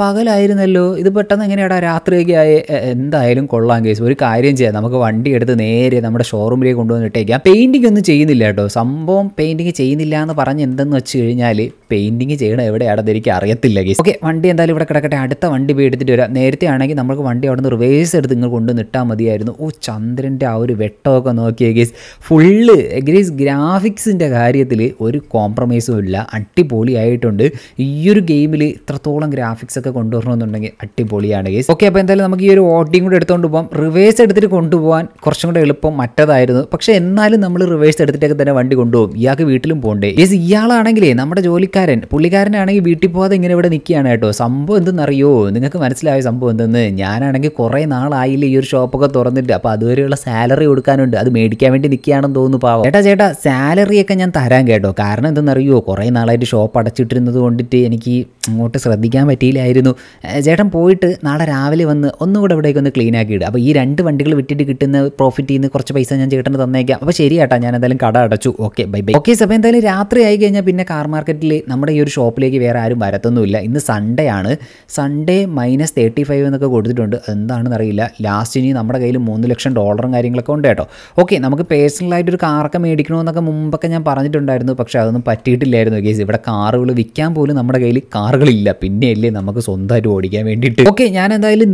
പകലായിരുന്നല്ലോ ഇത് പെട്ടെന്ന് എങ്ങനെയാടാ രാത്രിയൊക്കെ ആയി എന്തായാലും കൊള്ളാം കേസ് ഒരു കാര്യം ചെയ്യാം നമുക്ക് വണ്ടി എടുത്ത് നേരെ നമ്മുടെ ഷോറൂമിലേക്ക് കൊണ്ടുവന്നിട്ടേക്കാം പെയിൻറ്റിംഗ് ഒന്നും ചെയ്യുന്നില്ല കേട്ടോ സംഭവം പെയിൻറ്റിംഗ് ചെയ്യുന്നില്ല എന്ന് പറഞ്ഞ് എന്തെന്ന് വെച്ച് കഴിഞ്ഞാൽ പെയിൻറ്റിങ് ചെയ്യണം എവിടെയാണെന്ന് എനിക്ക് അറിയത്തില്ല കേസ് ഓക്കെ വണ്ടി എന്തായാലും ഇവിടെ കിടക്കട്ടെ അടുത്ത വണ്ടി പോയി എടുത്തിട്ട് വരാം നേരത്തെ ആണെങ്കിൽ നമുക്ക് വണ്ടി അവിടെ നിന്ന് റിവേഴ്സ് എടുത്ത് നിങ്ങൾ കൊണ്ടുവന്ന് നിട്ടാൽ മതിയായിരുന്നു ഓ ചന്ദ്രൻ്റെ ആ ഒരു വെട്ടമൊക്കെ നോക്കിയ കേസ് ഫുള്ള് ഗ്രീസ് ഗ്രാഫിക്സിൻ്റെ കാര്യത്തിൽ ഒരു കോംപ്രമൈസും ഇല്ല അടിപൊളിയായിട്ടുണ്ട് ഈ ഒരു ഗെയിമിൽ ഇത്രത്തോളം ഗ്രാഫിക്സ് ഒക്കെ കൊണ്ടുവരണമെന്നുണ്ടെങ്കിൽ അടിപൊളിയാണ് കേസ് ഓക്കെ അപ്പോൾ എന്തായാലും നമുക്ക് ഈ ഒരു ഓട്ടിയും കൂടെ എടുത്തുകൊണ്ട് പോകാം റിവേഴ്സ് എടുത്തിട്ട് കൊണ്ടുപോകാൻ കുറച്ചും കൂടെ എളുപ്പം മറ്റതായിരുന്നു പക്ഷേ എന്നാലും നമ്മൾ റിവേഴ്സ് എടുത്തിട്ടൊക്കെ തന്നെ വണ്ടി കൊണ്ടുപോകും ഇയാൾക്ക് വീട്ടിലും പോകണ്ടേ കേസ് ഇയാളാണെങ്കിലേ നമ്മുടെ ജോലിക്കാരൻ പുള്ളിക്കാരനാണെങ്കിൽ വീട്ടിൽ പോകാതെ ഇങ്ങനെ ഇവിടെ നിൽക്കുകയാണ് കേട്ടോ സംഭവം എന്തെന്നറിയോ നിങ്ങൾക്ക് മനസ്സിലായ സംഭവം എന്തെന്ന് ഞാനാണെങ്കിൽ കുറേ നാളായില്ല ഈ ഒരു ഷോപ്പൊക്കെ തുറന്നിട്ട് അപ്പോൾ അതുവരെയുള്ള സാലറി കൊടുക്കാനുണ്ട് അത് മേടിക്കാൻ വേണ്ടി നിൽക്കുകയാണെന്ന് തോന്നുന്നു പാവം ചേട്ടാ ചേട്ടാ സാലറിയൊക്കെ ഞാൻ തരാൻ കേട്ടോ കാരണം എന്തെന്നറിയോ കുറേ നാളായിട്ട് ഷോപ്പ് അടച്ചിട്ടിരുന്നത് കൊണ്ടിട്ട് എനിക്ക് അങ്ങോട്ട് ശ്രദ്ധിക്കാൻ പറ്റിയില്ലായിരുന്നു പറഞ്ഞിരുന്നു ചേട്ടൻ പോയിട്ട് നാളെ രാവിലെ വന്ന് ഒന്നുകൂടെ ഇവിടേക്ക് ഒന്ന് ക്ലീൻ ആക്കി ഇടുക അപ്പോൾ ഈ രണ്ട് വണ്ടികൾ വിട്ടിട്ട് കിട്ടുന്ന പ്രോഫിറ്റ് ചെയ്യുന്ന കുറച്ച് പൈസ ഞാൻ ചേട്ടന് തന്നേക്കാം അപ്പോൾ ശരി ചേട്ടാ ഞാൻ എന്തായാലും കട അടച്ചു ഓക്കെ ബൈ ബൈ ഓക്കെ സപ്പോൾ എന്തായാലും രാത്രി ആയി കഴിഞ്ഞാൽ പിന്നെ കാർ മാർക്കറ്റിൽ നമ്മുടെ ഈ ഒരു ഷോപ്പിലേക്ക് വേറെ ആരും വരത്തൊന്നുമില്ല ഇന്ന് സൺഡേ ആണ് സൺഡേ മൈനസ് തേർട്ടി ഫൈവ് എന്നൊക്കെ കൊടുത്തിട്ടുണ്ട് എന്താണെന്ന് അറിയില്ല ലാസ്റ്റ് ഇനി നമ്മുടെ കയ്യിൽ മൂന്ന് ലക്ഷം ഡോളറും കാര്യങ്ങളൊക്കെ ഉണ്ട് കേട്ടോ ഓക്കെ നമുക്ക് പേഴ്സണലായിട്ട് ഒരു കാറൊക്കെ മേടിക്കണമെന്നൊക്കെ മുമ്പൊക്കെ ഞാൻ പറഞ്ഞിട്ടുണ്ടായിരുന്നു പക്ഷേ അതൊന്നും പറ്റിയിട്ടില്ലായിരുന്നു കേസ് ഇവിടെ കാറുകൾ വിൽക്കാൻ പോലും നമ്മുടെ കയ്യിൽ കാറുകളില്ല പിന്നെയല്ലേ നമുക്ക് സ്വന്തമായിട്ട് ഓടിക്കാൻ വേണ്ടിയിട്ട് ഓക്കെ ഞാൻ എന്തായാലും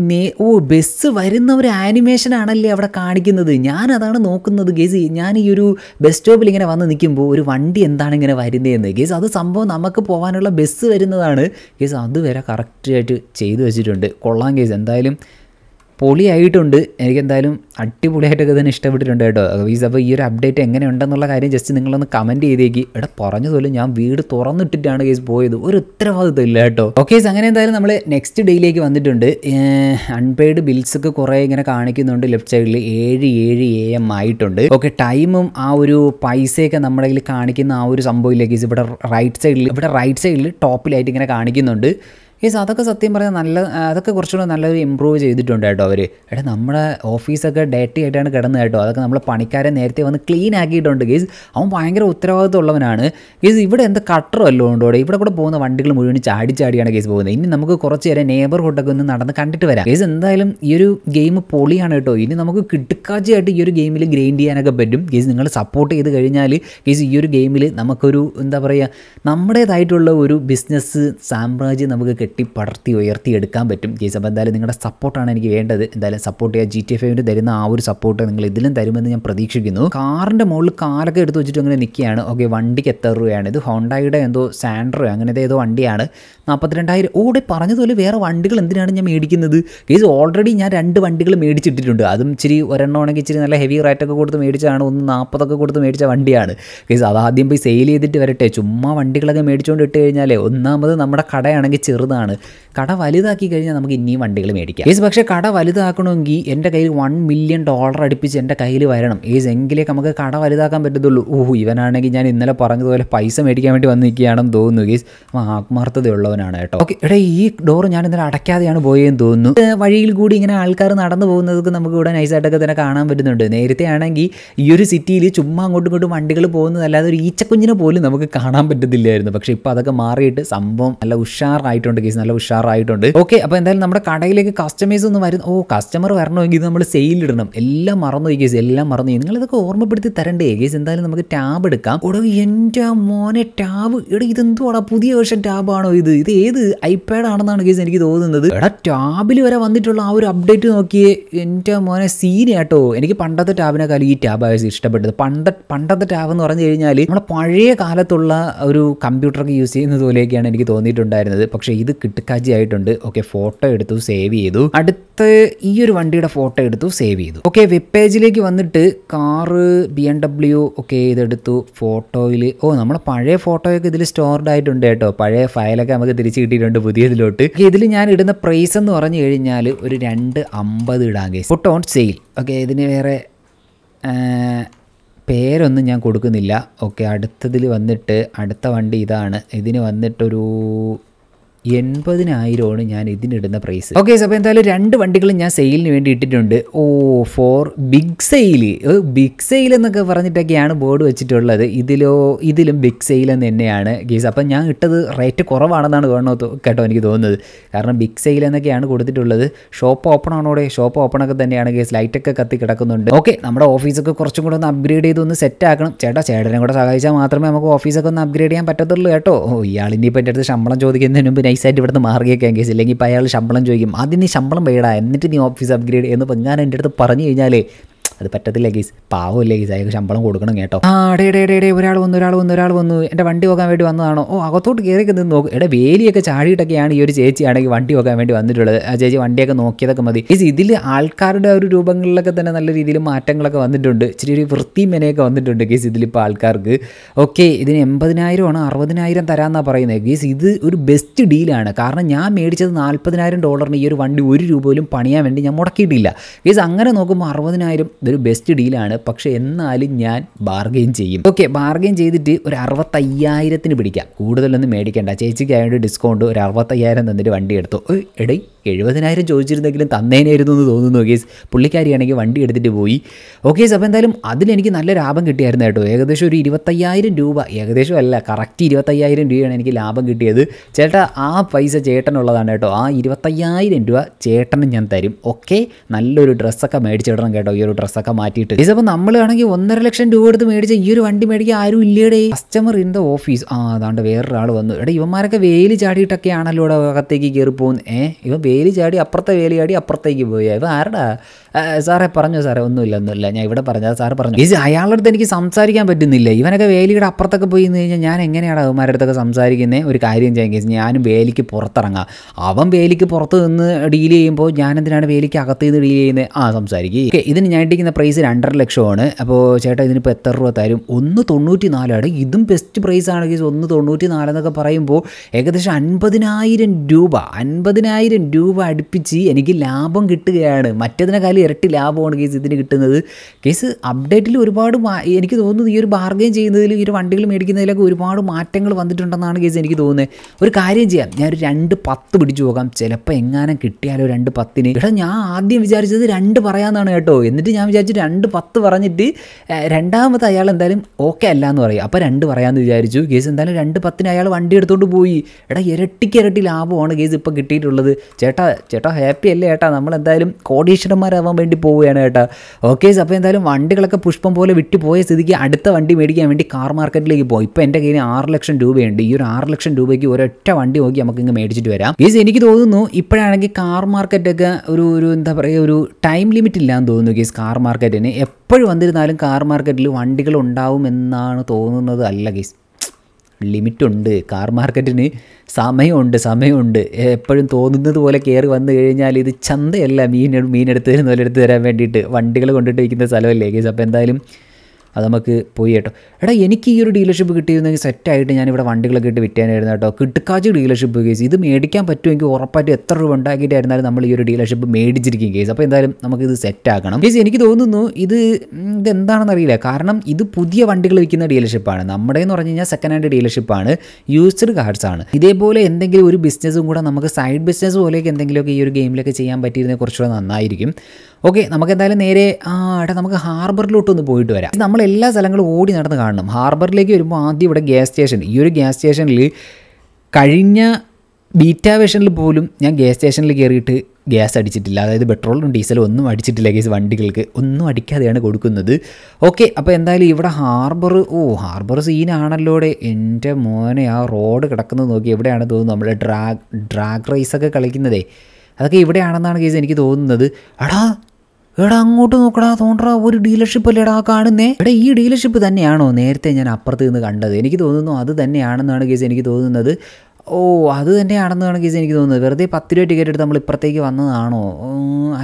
ഓ ബസ് വരുന്ന ഒരു ആനിമേഷൻ ആണല്ലേ അവിടെ കാണിക്കുന്നത് ഞാൻ അതാണ് നോക്കുന്നത് ഗേസ് ഞാൻ ഈ ഒരു ബസ് സ്റ്റോപ്പിൽ ഇങ്ങനെ വന്ന് നിൽക്കുമ്പോൾ ഒരു വണ്ടി എന്താണ് ഇങ്ങനെ വരുന്നതെന്ന് ഗേസ് അത് സംഭവം നമുക്ക് പോകാനുള്ള ബസ് വരുന്നതാണ് ഗേസ് അതുവരെ കറക്റ്റായിട്ട് ചെയ്തു വെച്ചിട്ടുണ്ട് കൊള്ളാം ഗേസ് എന്തായാലും പൊളിയായിട്ടുണ്ട് എനിക്കെന്തായാലും അടിപൊളിയായിട്ടൊക്കെ തന്നെ ഇഷ്ടപ്പെട്ടിട്ടുണ്ട് കേട്ടോ വീസ് അപ്പോൾ ഈ ഒരു അപ്ഡേറ്റ് എങ്ങനെ ഉണ്ടെന്നുള്ള കാര്യം ജസ്റ്റ് നിങ്ങളൊന്ന് കമൻറ്റ് ചെയ്തേക്ക് എടാ പറഞ്ഞതുപോലെ ഞാൻ വീട് തുറന്നിട്ടിട്ടാണ് കേസ് പോയത് ഒരു ഉത്തരവാദിത്വം ഇല്ല കേട്ടോ ഓക്കെ അങ്ങനെ എന്തായാലും നമ്മൾ നെക്സ്റ്റ് ഡേയിലേക്ക് വന്നിട്ടുണ്ട് അൺപെയ്ഡ് ബിൽസ് ഒക്കെ കുറേ ഇങ്ങനെ കാണിക്കുന്നുണ്ട് ലെഫ്റ്റ് സൈഡിൽ ഏഴ് ഏഴ് എ എം ആയിട്ടുണ്ട് ഓക്കെ ടൈമും ആ ഒരു പൈസയൊക്കെ നമ്മുടെ കയ്യിൽ കാണിക്കുന്ന ആ ഒരു സംഭവം ഇല്ല കേസ് ഇവിടെ റൈറ്റ് സൈഡിൽ ഇവിടെ റൈറ്റ് സൈഡിൽ ടോപ്പിലായിട്ട് ഇങ്ങനെ കാണിക്കുന്നുണ്ട് ഈസ് അതൊക്കെ സത്യം പറഞ്ഞാൽ നല്ല അതൊക്കെ കുറച്ചുകൂടെ നല്ലൊരു ഇമ്പ്രൂവ് ചെയ്തിട്ടുണ്ട് കേട്ടോ അവർ എടാ നമ്മുടെ ഓഫീസൊക്കെ ഡേറ്റി ആയിട്ടാണ് കിടന്നത് കേട്ടോ അതൊക്കെ നമ്മൾ പണിക്കാരെ നേരത്തെ വന്ന് ക്ലീൻ ആക്കിയിട്ടുണ്ട് ഗീസ് അവൻ ഭയങ്കര ഉത്തരവാദിത്തമുള്ളവനാണ് ഗീസ് ഇവിടെ എന്ത് കട്ടറും അല്ലോ ഉണ്ടോ ഇവിടെ കൂടെ പോകുന്ന വണ്ടികൾ മുഴുവൻ ചാടി ചാടിയാണ് കേസ് പോകുന്നത് ഇനി നമുക്ക് കുറച്ച് നേരം നെയബർഹുഡൊക്കെ ഒന്ന് നടന്ന് കണ്ടിട്ട് വരാം ഗീസ് എന്തായാലും ഈ ഒരു ഗെയിം പൊളിയാണ് കേട്ടോ ഇനി നമുക്ക് കിട്ടുക്കാച്ചയായിട്ട് ഈ ഒരു ഗെയിമിൽ ഗ്രൈൻഡ് ചെയ്യാനൊക്കെ പറ്റും ഗീസ് നിങ്ങൾ സപ്പോർട്ട് ചെയ്ത് കഴിഞ്ഞാൽ ഗീസ് ഈ ഒരു ഗെയിമിൽ നമുക്കൊരു എന്താ പറയുക നമ്മുടേതായിട്ടുള്ള ഒരു ബിസിനസ് സാമ്രാജ്യം നമുക്ക് കിട്ടും കെട്ടി പടർത്തി ഉയർത്തിയെടുക്കാൻ പറ്റും ജെ അപ്പോൾ എന്തായാലും നിങ്ങളുടെ സപ്പോർട്ടാണ് എനിക്ക് വേണ്ടത് എന്തായാലും സപ്പോർട്ട് ചെയ്യുക ജി ടി എഫ് ഐവിന് തരുന്ന ആ ഒരു സപ്പോർട്ട് നിങ്ങൾ ഇതിലും തരുമെന്ന് ഞാൻ പ്രതീക്ഷിക്കുന്നു കാറിൻ്റെ മുകളിൽ കാറൊക്കെ എടുത്ത് വെച്ചിട്ട് അങ്ങനെ നിൽക്കുകയാണ് ഓക്കെ വണ്ടിക്ക് എത്ര രൂപയാണ് ഇത് ഹോണ്ടായുടെ എന്തോ സാൻഡ്രോ അങ്ങനത്തെ ഏതോ വണ്ടിയാണ് നാൽപ്പത്തിരണ്ടായിരം ഓടെ പറഞ്ഞതുപോലെ വേറെ വണ്ടികൾ എന്തിനാണ് ഞാൻ മേടിക്കുന്നത് കേസ് ഓൾറെഡി ഞാൻ രണ്ട് വണ്ടികൾ മേടിച്ചിട്ടിട്ടുണ്ട് അതും ഇച്ചിരി ഒരെണ്ണം ആണെങ്കിൽ ഇച്ചിരി നല്ല ഹെവി റേറ്റൊക്കെ കൊടുത്ത് മേടിച്ചതാണ് ഒന്ന് നാൽപ്പതൊക്കെ കൊടുത്ത് മേടിച്ച വണ്ടിയാണ് കേസ് അതാദ്യം പോയി സെയിൽ ചെയ്തിട്ട് വരട്ടെ ചുമ്മാ വണ്ടികളൊക്കെ മേടിച്ചുകൊണ്ട് ഇട്ട് കഴിഞ്ഞാലേ ഒന്നാമത് നമ്മുടെ കടയാണെങ്കിൽ ചെറുതാണ് നല്ലതാണ് കട വലുതാക്കി കഴിഞ്ഞാൽ നമുക്ക് ഇനിയും വണ്ടികൾ മേടിക്കാം ഏസ് പക്ഷേ കട വലുതാക്കണമെങ്കിൽ എൻ്റെ കയ്യിൽ വൺ മില്യൺ ഡോളർ അടുപ്പിച്ച് എൻ്റെ കയ്യിൽ വരണം ഏസ് എങ്കിലേ നമുക്ക് കട വലുതാക്കാൻ പറ്റത്തുള്ളൂ ഊഹ് ഇവനാണെങ്കിൽ ഞാൻ ഇന്നലെ പറഞ്ഞതുപോലെ പൈസ മേടിക്കാൻ വേണ്ടി വന്ന് നിൽക്കുകയാണെന്ന് തോന്നുന്നു ഗേസ് ആത്മാർത്ഥതയുള്ളവനാണ് കേട്ടോ ഓക്കെ ഇവിടെ ഈ ഡോർ ഞാൻ ഇന്നലെ അടയ്ക്കാതെയാണ് പോയെന്ന് തോന്നുന്നു വഴിയിൽ കൂടി ഇങ്ങനെ ആൾക്കാർ നടന്നു പോകുന്നതൊക്കെ നമുക്ക് ഇവിടെ നൈസായിട്ടൊക്കെ തന്നെ കാണാൻ പറ്റുന്നുണ്ട് നേരത്തെ ആണെങ്കിൽ ഈ ഒരു സിറ്റിയിൽ ചുമ്മാ അങ്ങോട്ടും ഇങ്ങോട്ടും വണ്ടികൾ പോകുന്നതല്ലാതെ ഒരു ഈച്ചക്കുഞ്ഞിനെ പോലും നമുക്ക് കാണാൻ പറ്റത്തില്ലായിരുന്നു പക്ഷേ ഇപ്പോൾ അതൊക്കെ മാറിയിട്ട് സംഭവം നല്ല ഉഷാറായിട്ടുണ്ട് ഗീസ് നല്ല ഉഷാറായിട്ടുണ്ട് ഓക്കെ അപ്പോൾ എന്തായാലും നമ്മുടെ കടയിലേക്ക് കസ്റ്റമേഴ്സ് ഒന്ന് വരുന്നു ഓ കസ്റ്റമർ വരണമെങ്കിൽ നമ്മൾ സെയിൽ ഇടണം എല്ലാം മറന്നു പോയി എല്ലാം മറന്നു നിങ്ങൾ ഇതൊക്കെ ഓർമ്മപ്പെടുത്തി തരണ്ടേ ഗേസ് എന്തായാലും നമുക്ക് ടാബ് എടുക്കാം ഒടവ് എൻ്റെ മോനെ ടാബ് എടാ ഇതെന്തുവാടാ പുതിയ വേർഷൻ ടാബ് ആണോ ഇത് ഇത് ഏത് ഐപാഡ് ആണെന്നാണ് ഗേസ് എനിക്ക് തോന്നുന്നത് എടാ ടാബിൽ വരെ വന്നിട്ടുള്ള ആ ഒരു അപ്ഡേറ്റ് നോക്കിയേ എൻ്റെ മോനെ സീനാട്ടോ എനിക്ക് പണ്ടത്തെ ടാബിനെക്കാളും ഈ ടാബായിരുന്നു ഇഷ്ടപ്പെട്ടത് പണ്ട പണ്ടത്തെ ടാബ് എന്ന് പറഞ്ഞു കഴിഞ്ഞാൽ നമ്മുടെ പഴയ കാലത്തുള്ള ഒരു കമ്പ്യൂട്ടറൊക്കെ യൂസ് ചെയ്യുന്നത് പോലെയൊക്കെയാണ് എനിക്ക് തോന്നിയിട്ടുണ്ടായിരുന്നത് പക്ഷേ ഇത് ഇത് ആയിട്ടുണ്ട് ഓക്കെ ഫോട്ടോ എടുത്തു സേവ് ചെയ്തു അടുത്ത് ഈ ഒരു വണ്ടിയുടെ ഫോട്ടോ എടുത്തു സേവ് ചെയ്തു ഓക്കെ വെബ് പേജിലേക്ക് വന്നിട്ട് കാറ് ബി എം ഡബ്ല്യു ഒക്കെ ഇതെടുത്തു ഫോട്ടോയിൽ ഓ നമ്മളെ പഴയ ഫോട്ടോയൊക്കെ ഇതിൽ സ്റ്റോർഡ് ആയിട്ടുണ്ട് കേട്ടോ പഴയ ഫയലൊക്കെ നമുക്ക് തിരിച്ചു കിട്ടിയിട്ടുണ്ട് പുതിയതിലോട്ട് ഇതിൽ ഞാൻ ഇടുന്ന പ്രൈസ് എന്ന് പറഞ്ഞു കഴിഞ്ഞാൽ ഒരു രണ്ട് അമ്പത് ഇടാൻ guys photo on sale okay ഇതിന് വേറെ പേരൊന്നും ഞാൻ കൊടുക്കുന്നില്ല ഓക്കെ അടുത്തതിൽ വന്നിട്ട് അടുത്ത വണ്ടി ഇതാണ് ഇതിന് വന്നിട്ടൊരു എൺപതിനായിരമാണ് ഞാൻ ഇതിനിടുന്ന പ്രൈസ് ഓക്കെ അപ്പോൾ എന്തായാലും രണ്ട് വണ്ടികളും ഞാൻ സെയിലിന് വേണ്ടി ഇട്ടിട്ടുണ്ട് ഓ for big sale big sale എന്നൊക്കെ പറഞ്ഞിട്ടൊക്കെയാണ് ബോർഡ് വെച്ചിട്ടുള്ളത് ഇതിലോ ഇതിലും ബിഗ് സെയിൽ എന്ന് തന്നെയാണ് ഗീസ് അപ്പം ഞാൻ ഇട്ടത് റേറ്റ് കുറവാണെന്നാണ് കാണോ കേട്ടോ എനിക്ക് തോന്നുന്നത് കാരണം ബിഗ് സെയിൽ എന്നൊക്കെയാണ് കൊടുത്തിട്ടുള്ളത് ഷോപ്പ് ഓപ്പൺ ആണോടെ ഷോപ്പ് ഓപ്പൺ ഒക്കെ തന്നെയാണ് ഗീസ് ലൈറ്റൊക്കെ കത്തി കിടക്കുന്നുണ്ട് ഓക്കെ നമ്മുടെ ഓഫീസൊക്കെ കുറച്ചും കൂടെ ഒന്ന് അപ്ഗ്രേഡ് ചെയ്ത് ഒന്ന് സെറ്റ് ആക്കണം ചേട്ടാ ചേട്ടനെ കൂടെ സഹായിച്ചാൽ മാത്രമേ നമുക്ക് ഓഫീസൊക്കെ ഒന്ന് അപ്ഗ്രേഡ് ചെയ്യാൻ പറ്റത്തുള്ളൂ കേട്ടോ ഇയാളിനിപ്പോൾ എൻ്റെ അടുത്ത് ശമ്പളം ചോദിക്കുന്നതിന് മുമ്പ് നൈസായിട്ട് ഇവിടുന്ന് മാറുകയൊക്കെ കേസ് ഇല്ലെങ്കിൽ ഇപ്പോൾ അയാൾ ശമ്പളം ചോദിക്കും അതിന് ശമ്പളം വേടാ എന്നിട്ട് നീ ഓഫീസ് അപ്ഗ്രേഡ് എന്ന് ഞാൻ എൻ്റെ അടുത്ത് പറഞ്ഞു കഴിഞ്ഞാൽ അത് പറ്റത്തില്ല ഗീസ് പാവമില്ല ഗീസ് അയാൾക്ക് ശമ്പളം കൊടുക്കണം കേട്ടോ ആ ഡേ ഡേ ഡേ ഒരാൾ വന്നു ഒരാൾ വന്നു ഒരാൾ വന്നു എൻ്റെ വണ്ടി പോകാൻ വേണ്ടി വന്നതാണോ ഓ അകത്തോട്ട് കയറിയൊക്കെ നിന്ന് നോക്കും എടാ വേലിയൊക്കെ ചാടിയിട്ടൊക്കെയാണ് ഈ ഒരു ചേച്ചിയാണെങ്കിൽ വണ്ടി പോകാൻ വേണ്ടി വന്നിട്ടുള്ളത് ആ ചേച്ചി വണ്ടിയൊക്കെ നോക്കിയതൊക്കെ മതി ഗീസ് ഇതിൽ ആൾക്കാരുടെ ഒരു രൂപങ്ങളിലൊക്കെ തന്നെ നല്ല രീതിയിൽ മാറ്റങ്ങളൊക്കെ വന്നിട്ടുണ്ട് ഇച്ചിരി ഒരു വൃത്തി മെനയൊക്കെ വന്നിട്ടുണ്ട് ഗീസ് ഇതിലിപ്പോൾ ആൾക്കാർക്ക് ഓക്കെ ഇതിന് എൺപതിനായിരമാണ് അറുപതിനായിരം തരാമെന്നാണ് പറയുന്നത് ഗീസ് ഇത് ഒരു ബെസ്റ്റ് ഡീലാണ് കാരണം ഞാൻ മേടിച്ചത് നാൽപ്പതിനായിരം ഡോളറിന് ഈ ഒരു വണ്ടി ഒരു രൂപ പോലും പണിയാൻ വേണ്ടി ഞാൻ മുടക്കിയിട്ടില്ല ഗീസ് അങ്ങനെ നോക്കുമ്പോൾ അറുപതിനായിരം ഇത് അതൊരു ബെസ്റ്റ് ഡീലാണ് പക്ഷെ എന്നാലും ഞാൻ ബാർഗെയിൻ ചെയ്യും ഓക്കെ ബാർഗെയിൻ ചെയ്തിട്ട് ഒരു അറുപത്തയ്യായിരത്തിന് പിടിക്കാം കൂടുതലൊന്നും മേടിക്കേണ്ട ചേച്ചിക്ക് ഡിസ്കൗണ്ട് ഒരു അറുപത്തയ്യായിരം തന്നിട്ട് വണ്ടി എടുത്തു എടേ എഴുപതിനായിരം ചോദിച്ചിരുന്നെങ്കിലും തന്നേനായിരുന്നു എന്ന് തോന്നുന്നു ഓക്കേസ് പുള്ളിക്കാരിയാണെങ്കിൽ വണ്ടി എടുത്തിട്ട് പോയി ഓക്കേസ് അപ്പോൾ എന്തായാലും അതിലെനിക്ക് നല്ല ലാഭം കിട്ടിയായിരുന്നു കേട്ടോ ഏകദേശം ഒരു ഇരുപത്തയ്യായിരം രൂപ ഏകദേശം അല്ല കറക്റ്റ് ഇരുപത്തയ്യായിരം രൂപയാണ് എനിക്ക് ലാഭം കിട്ടിയത് ചേട്ടാ ആ പൈസ ചേട്ടനുള്ളതാണ് കേട്ടോ ആ ഇരുപത്തയ്യായിരം രൂപ ചേട്ടനും ഞാൻ തരും ഓക്കെ നല്ലൊരു ഡ്രസ്സൊക്കെ മേടിച്ചിടണം കേട്ടോ ഈ ഒരു ഡ്രസ്സൊക്കെ മാറ്റിയിട്ട് ഗൈസ് അപ്പോൾ നമ്മളാണെങ്കിൽ ഒന്നര ലക്ഷം രൂപ എടുത്ത് മേടിച്ച ഈ ഒരു വണ്ടി മേടിക്കാൻ ആരും ഇല്ലേടേ കസ്റ്റമർ ഇൻ ദ ഓഫീസ് ആ അതാണ്ട് വേറൊരാൾ വന്നു എടാ ഇവന്മാരൊക്കെ വെയിൽ ചാടിയിട്ടൊക്കെയാണല്ലോ ഇവിടെ അകത്തേക്ക് കയറി പോകുന്നത് ഏഹ് ഇവ വേലി ചാടി അപ്പുറത്തെ വേലി ചാടി അപ്പുറത്തേക്ക് പോയി അത് ആരടാ സാറേ പറഞ്ഞോ സാറേ ഒന്നുമില്ല ഒന്നുമില്ല ഞാൻ ഇവിടെ പറഞ്ഞാൽ സാർ പറഞ്ഞു ഈ അയാളുടെ അടുത്ത് എനിക്ക് സംസാരിക്കാൻ പറ്റുന്നില്ല ഇവനൊക്കെ വേലിയുടെ അപ്പുറത്തൊക്കെ പോയി എന്ന് കഴിഞ്ഞാൽ ഞാൻ എങ്ങനെയാണ് അവന്മാരുടെ അടുത്തൊക്കെ സംസാരിക്കുന്നത് ഒരു കാര്യം ചെയ്യാൻ കേസ് ഞാനും വേലിക്ക് പുറത്തിറങ്ങാം അവൻ വേലിക്ക് പുറത്ത് നിന്ന് ഡീൽ ചെയ്യുമ്പോൾ ഞാൻ എന്തിനാണ് വേലിക്ക് അകത്ത് നിന്ന് ഡീൽ ചെയ്യുന്നത് ആ സംസാരിക്കും ഓക്കെ ഇതിന് ഞാൻ ഇട്ടിരിക്കുന്ന പ്രൈസ് രണ്ടര ലക്ഷമാണ് അപ്പോൾ ചേട്ടാ ഇതിനിപ്പോൾ എത്ര രൂപ തരും ഒന്ന് തൊണ്ണൂറ്റി നാലാണ് ഇതും ബെസ്റ്റ് പ്രൈസ് ആണ് കേസ് ഒന്ന് തൊണ്ണൂറ്റി നാലെന്നൊക്കെ പറയുമ്പോൾ ഏകദേശം അൻപതിനായിരം രൂപ അൻപതിനായിരം രൂപ അടുപ്പിച്ച് എനിക്ക് ലാഭം കിട്ടുകയാണ് മറ്റേതിനെക്കാളും ഇരട്ടി ലാഭമാണ് കേസ് ഇതിന് കിട്ടുന്നത് കേസ് അപ്ഡേറ്റിൽ ഒരുപാട് എനിക്ക് തോന്നുന്നത് ഈ ഒരു ബാർഗെയിൻ ചെയ്യുന്നതിൽ ഈ ഒരു വണ്ടികൾ മേടിക്കുന്നതിലൊക്കെ ഒരുപാട് മാറ്റങ്ങൾ വന്നിട്ടുണ്ടെന്നാണ് കേസ് എനിക്ക് തോന്നുന്നത് ഒരു കാര്യം ചെയ്യാം ഒരു രണ്ട് പത്ത് പിടിച്ചു പോകാം ചിലപ്പോൾ എങ്ങാനും കിട്ടിയാലോ രണ്ട് പത്തിന് എടാ ഞാൻ ആദ്യം വിചാരിച്ചത് രണ്ട് പറയാമെന്നാണ് കേട്ടോ എന്നിട്ട് ഞാൻ വിചാരിച്ചു രണ്ട് പത്ത് പറഞ്ഞിട്ട് രണ്ടാമത്തെ അയാൾ എന്തായാലും ഓക്കെ അല്ല എന്ന് പറയും അപ്പോൾ രണ്ട് പറയാമെന്ന് വിചാരിച്ചു കേസ് എന്തായാലും രണ്ട് പത്തിന് അയാൾ വണ്ടി എടുത്തുകൊണ്ട് പോയി എടാ ഇരട്ടിക്ക് ഇരട്ടി ലാഭമാണ് കേസ് ഇപ്പോൾ കിട്ടിയിട്ടുള്ളത് ചേട്ടാ ചേട്ടാ ഹാപ്പി അല്ലേ ചേട്ടാ നമ്മൾ എന്തായാലും കോടീശ്വരന്മാരാവാൻ പോകാൻ വേണ്ടി പോവുകയാണ് കേട്ടോ ഓക്കെ അപ്പോൾ എന്തായാലും വണ്ടികളൊക്കെ പുഷ്പം പോലെ വിട്ടു പോയ സ്ഥിതിക്ക് അടുത്ത വണ്ടി മേടിക്കാൻ വേണ്ടി കാർ മാർക്കറ്റിലേക്ക് പോയി ഇപ്പോൾ എൻ്റെ കയ്യിൽ ആറ് ലക്ഷം രൂപയുണ്ട് ഈ ഒരു ആറ് ലക്ഷം രൂപയ്ക്ക് ഒരൊറ്റ വണ്ടി നോക്കി നമുക്ക് ഇങ്ങ് മേടിച്ചിട്ട് വരാം ഈസ് എനിക്ക് തോന്നുന്നു ഇപ്പോഴാണെങ്കിൽ കാർ മാർക്കറ്റൊക്കെ ഒരു ഒരു എന്താ പറയുക ഒരു ടൈം ലിമിറ്റ് ഇല്ലാന്ന് തോന്നുന്നു കേസ് കാർ മാർക്കറ്റിന് എപ്പോഴും വന്നിരുന്നാലും കാർ മാർക്കറ്റിൽ വണ്ടികൾ ഉണ്ടാവും എന്നാണ് തോന്നുന്നത് അല്ല കേസ് ലിമിറ്റുണ്ട് കാർ മാർക്കറ്റിന് സമയമുണ്ട് സമയമുണ്ട് എപ്പോഴും തോന്നുന്നത് പോലെ കയറി വന്നു കഴിഞ്ഞാൽ ഇത് ചന്തയല്ല മീൻ മീൻ എടുത്ത് പോലെ എടുത്ത് തരാൻ വേണ്ടിയിട്ട് വണ്ടികൾ കൊണ്ടിട്ട് വയ്ക്കുന്ന സ്ഥലമല്ലേ കേസ് അപ്പോൾ എന്തായാലും അത് നമുക്ക് പോയി കേട്ടോ എടാ എനിക്ക് ഈ ഒരു ഡീലർഷിപ്പ് കിട്ടിയിരുന്നെങ്കിൽ സെറ്റായിട്ട് ഞാൻ വണ്ടികളൊക്കെ ഇട്ട് വിറ്റാനായിരുന്നു കേട്ടോ കിട്ടുക്കാച്ച് ഡീലർഷിപ്പ് കേസ് ഇത് മേടിക്കാൻ പറ്റുമെങ്കിൽ ഉറപ്പായിട്ട് എത്ര രൂപ ഉണ്ടാക്കിയിട്ടായിരുന്നാലും നമ്മൾ ഈ ഒരു ഡീലർഷിപ്പ് മേടിച്ചിരിക്കും കേസ് അപ്പോൾ എന്തായാലും നമുക്ക് ഇത് സെറ്റാക്കണം കേസ് എനിക്ക് തോന്നുന്നു ഇത് ഇത് എന്താണെന്ന് അറിയില്ല കാരണം ഇത് പുതിയ വണ്ടികൾ വിൽക്കുന്ന ഡീലർഷിപ്പാണ് നമ്മുടെ എന്ന് പറഞ്ഞു കഴിഞ്ഞാൽ സെക്കൻഡ് ഹാൻഡ് ഡീലർഷിപ്പാണ് യൂസ്ഡ് കാർഡ്സ് ആണ് ഇതേപോലെ എന്തെങ്കിലും ഒരു ബിസിനസ്സും കൂടെ നമുക്ക് സൈഡ് ബിസിനസ് പോലെയൊക്കെ എന്തെങ്കിലുമൊക്കെ ഈ ഒരു ഗെയിമിലൊക്കെ ചെയ്യാൻ പറ്റിയിരുന്നെങ്കിൽ കുറച്ചുകൂടെ നന്നായിരിക്കും ഓക്കെ നമുക്ക് എന്തായാലും നേരെ ആ എടാ നമുക്ക് ഹാർബറിലോട്ടൊന്ന് പോയിട്ട് വരാം നമ്മൾ എല്ലാ സ്ഥലങ്ങളും ഓടി നടന്ന് കാണണം ഹാർബറിലേക്ക് വരുമ്പോൾ ആദ്യം ഇവിടെ ഗ്യാസ് സ്റ്റേഷൻ ഈ ഒരു ഗ്യാസ് സ്റ്റേഷനിൽ കഴിഞ്ഞ ബീറ്റ വേഷനിൽ പോലും ഞാൻ ഗ്യാസ് സ്റ്റേഷനിൽ കയറിയിട്ട് ഗ്യാസ് അടിച്ചിട്ടില്ല അതായത് പെട്രോളും ഡീസലും ഒന്നും അടിച്ചിട്ടില്ല ഗ്യാസ് വണ്ടികൾക്ക് ഒന്നും അടിക്കാതെയാണ് കൊടുക്കുന്നത് ഓക്കെ അപ്പോൾ എന്തായാലും ഇവിടെ ഹാർബർ ഓ ഹാർബർ സീനാണല്ലോടെ എൻ്റെ മോനെ ആ റോഡ് കിടക്കുന്നത് നോക്കി എവിടെയാണ് തോന്നുന്നത് നമ്മുടെ ഡ്രാഗ് ഡ്രാഗ് റേസൊക്കെ കളിക്കുന്നതേ അതൊക്കെ ഇവിടെയാണെന്നാണ് ഗേസ് എനിക്ക് തോന്നുന്നത് അടാ എടാ അങ്ങോട്ട് നോക്കടാ തോണ്ടറാ ഒരു ഡീലർഷിപ്പ് അല്ലേടാ കാണുന്നേ എടാ ഈ ഡീലർഷിപ്പ് തന്നെയാണോ നേരത്തെ ഞാൻ അപ്പുറത്ത് നിന്ന് കണ്ടത് എനിക്ക് തോന്നുന്നു അത് തന്നെയാണെന്നാണ് കേസ് എനിക്ക് തോന്നുന്നത് ഓ അത് തന്നെയാണെന്നാണ് കേസ് എനിക്ക് തോന്നുന്നത് വെറുതെ പത്ത് രൂപ ടിക്കറ്റ് എടുത്ത് നമ്മൾ ഇപ്പുറത്തേക്ക് വന്നതാണോ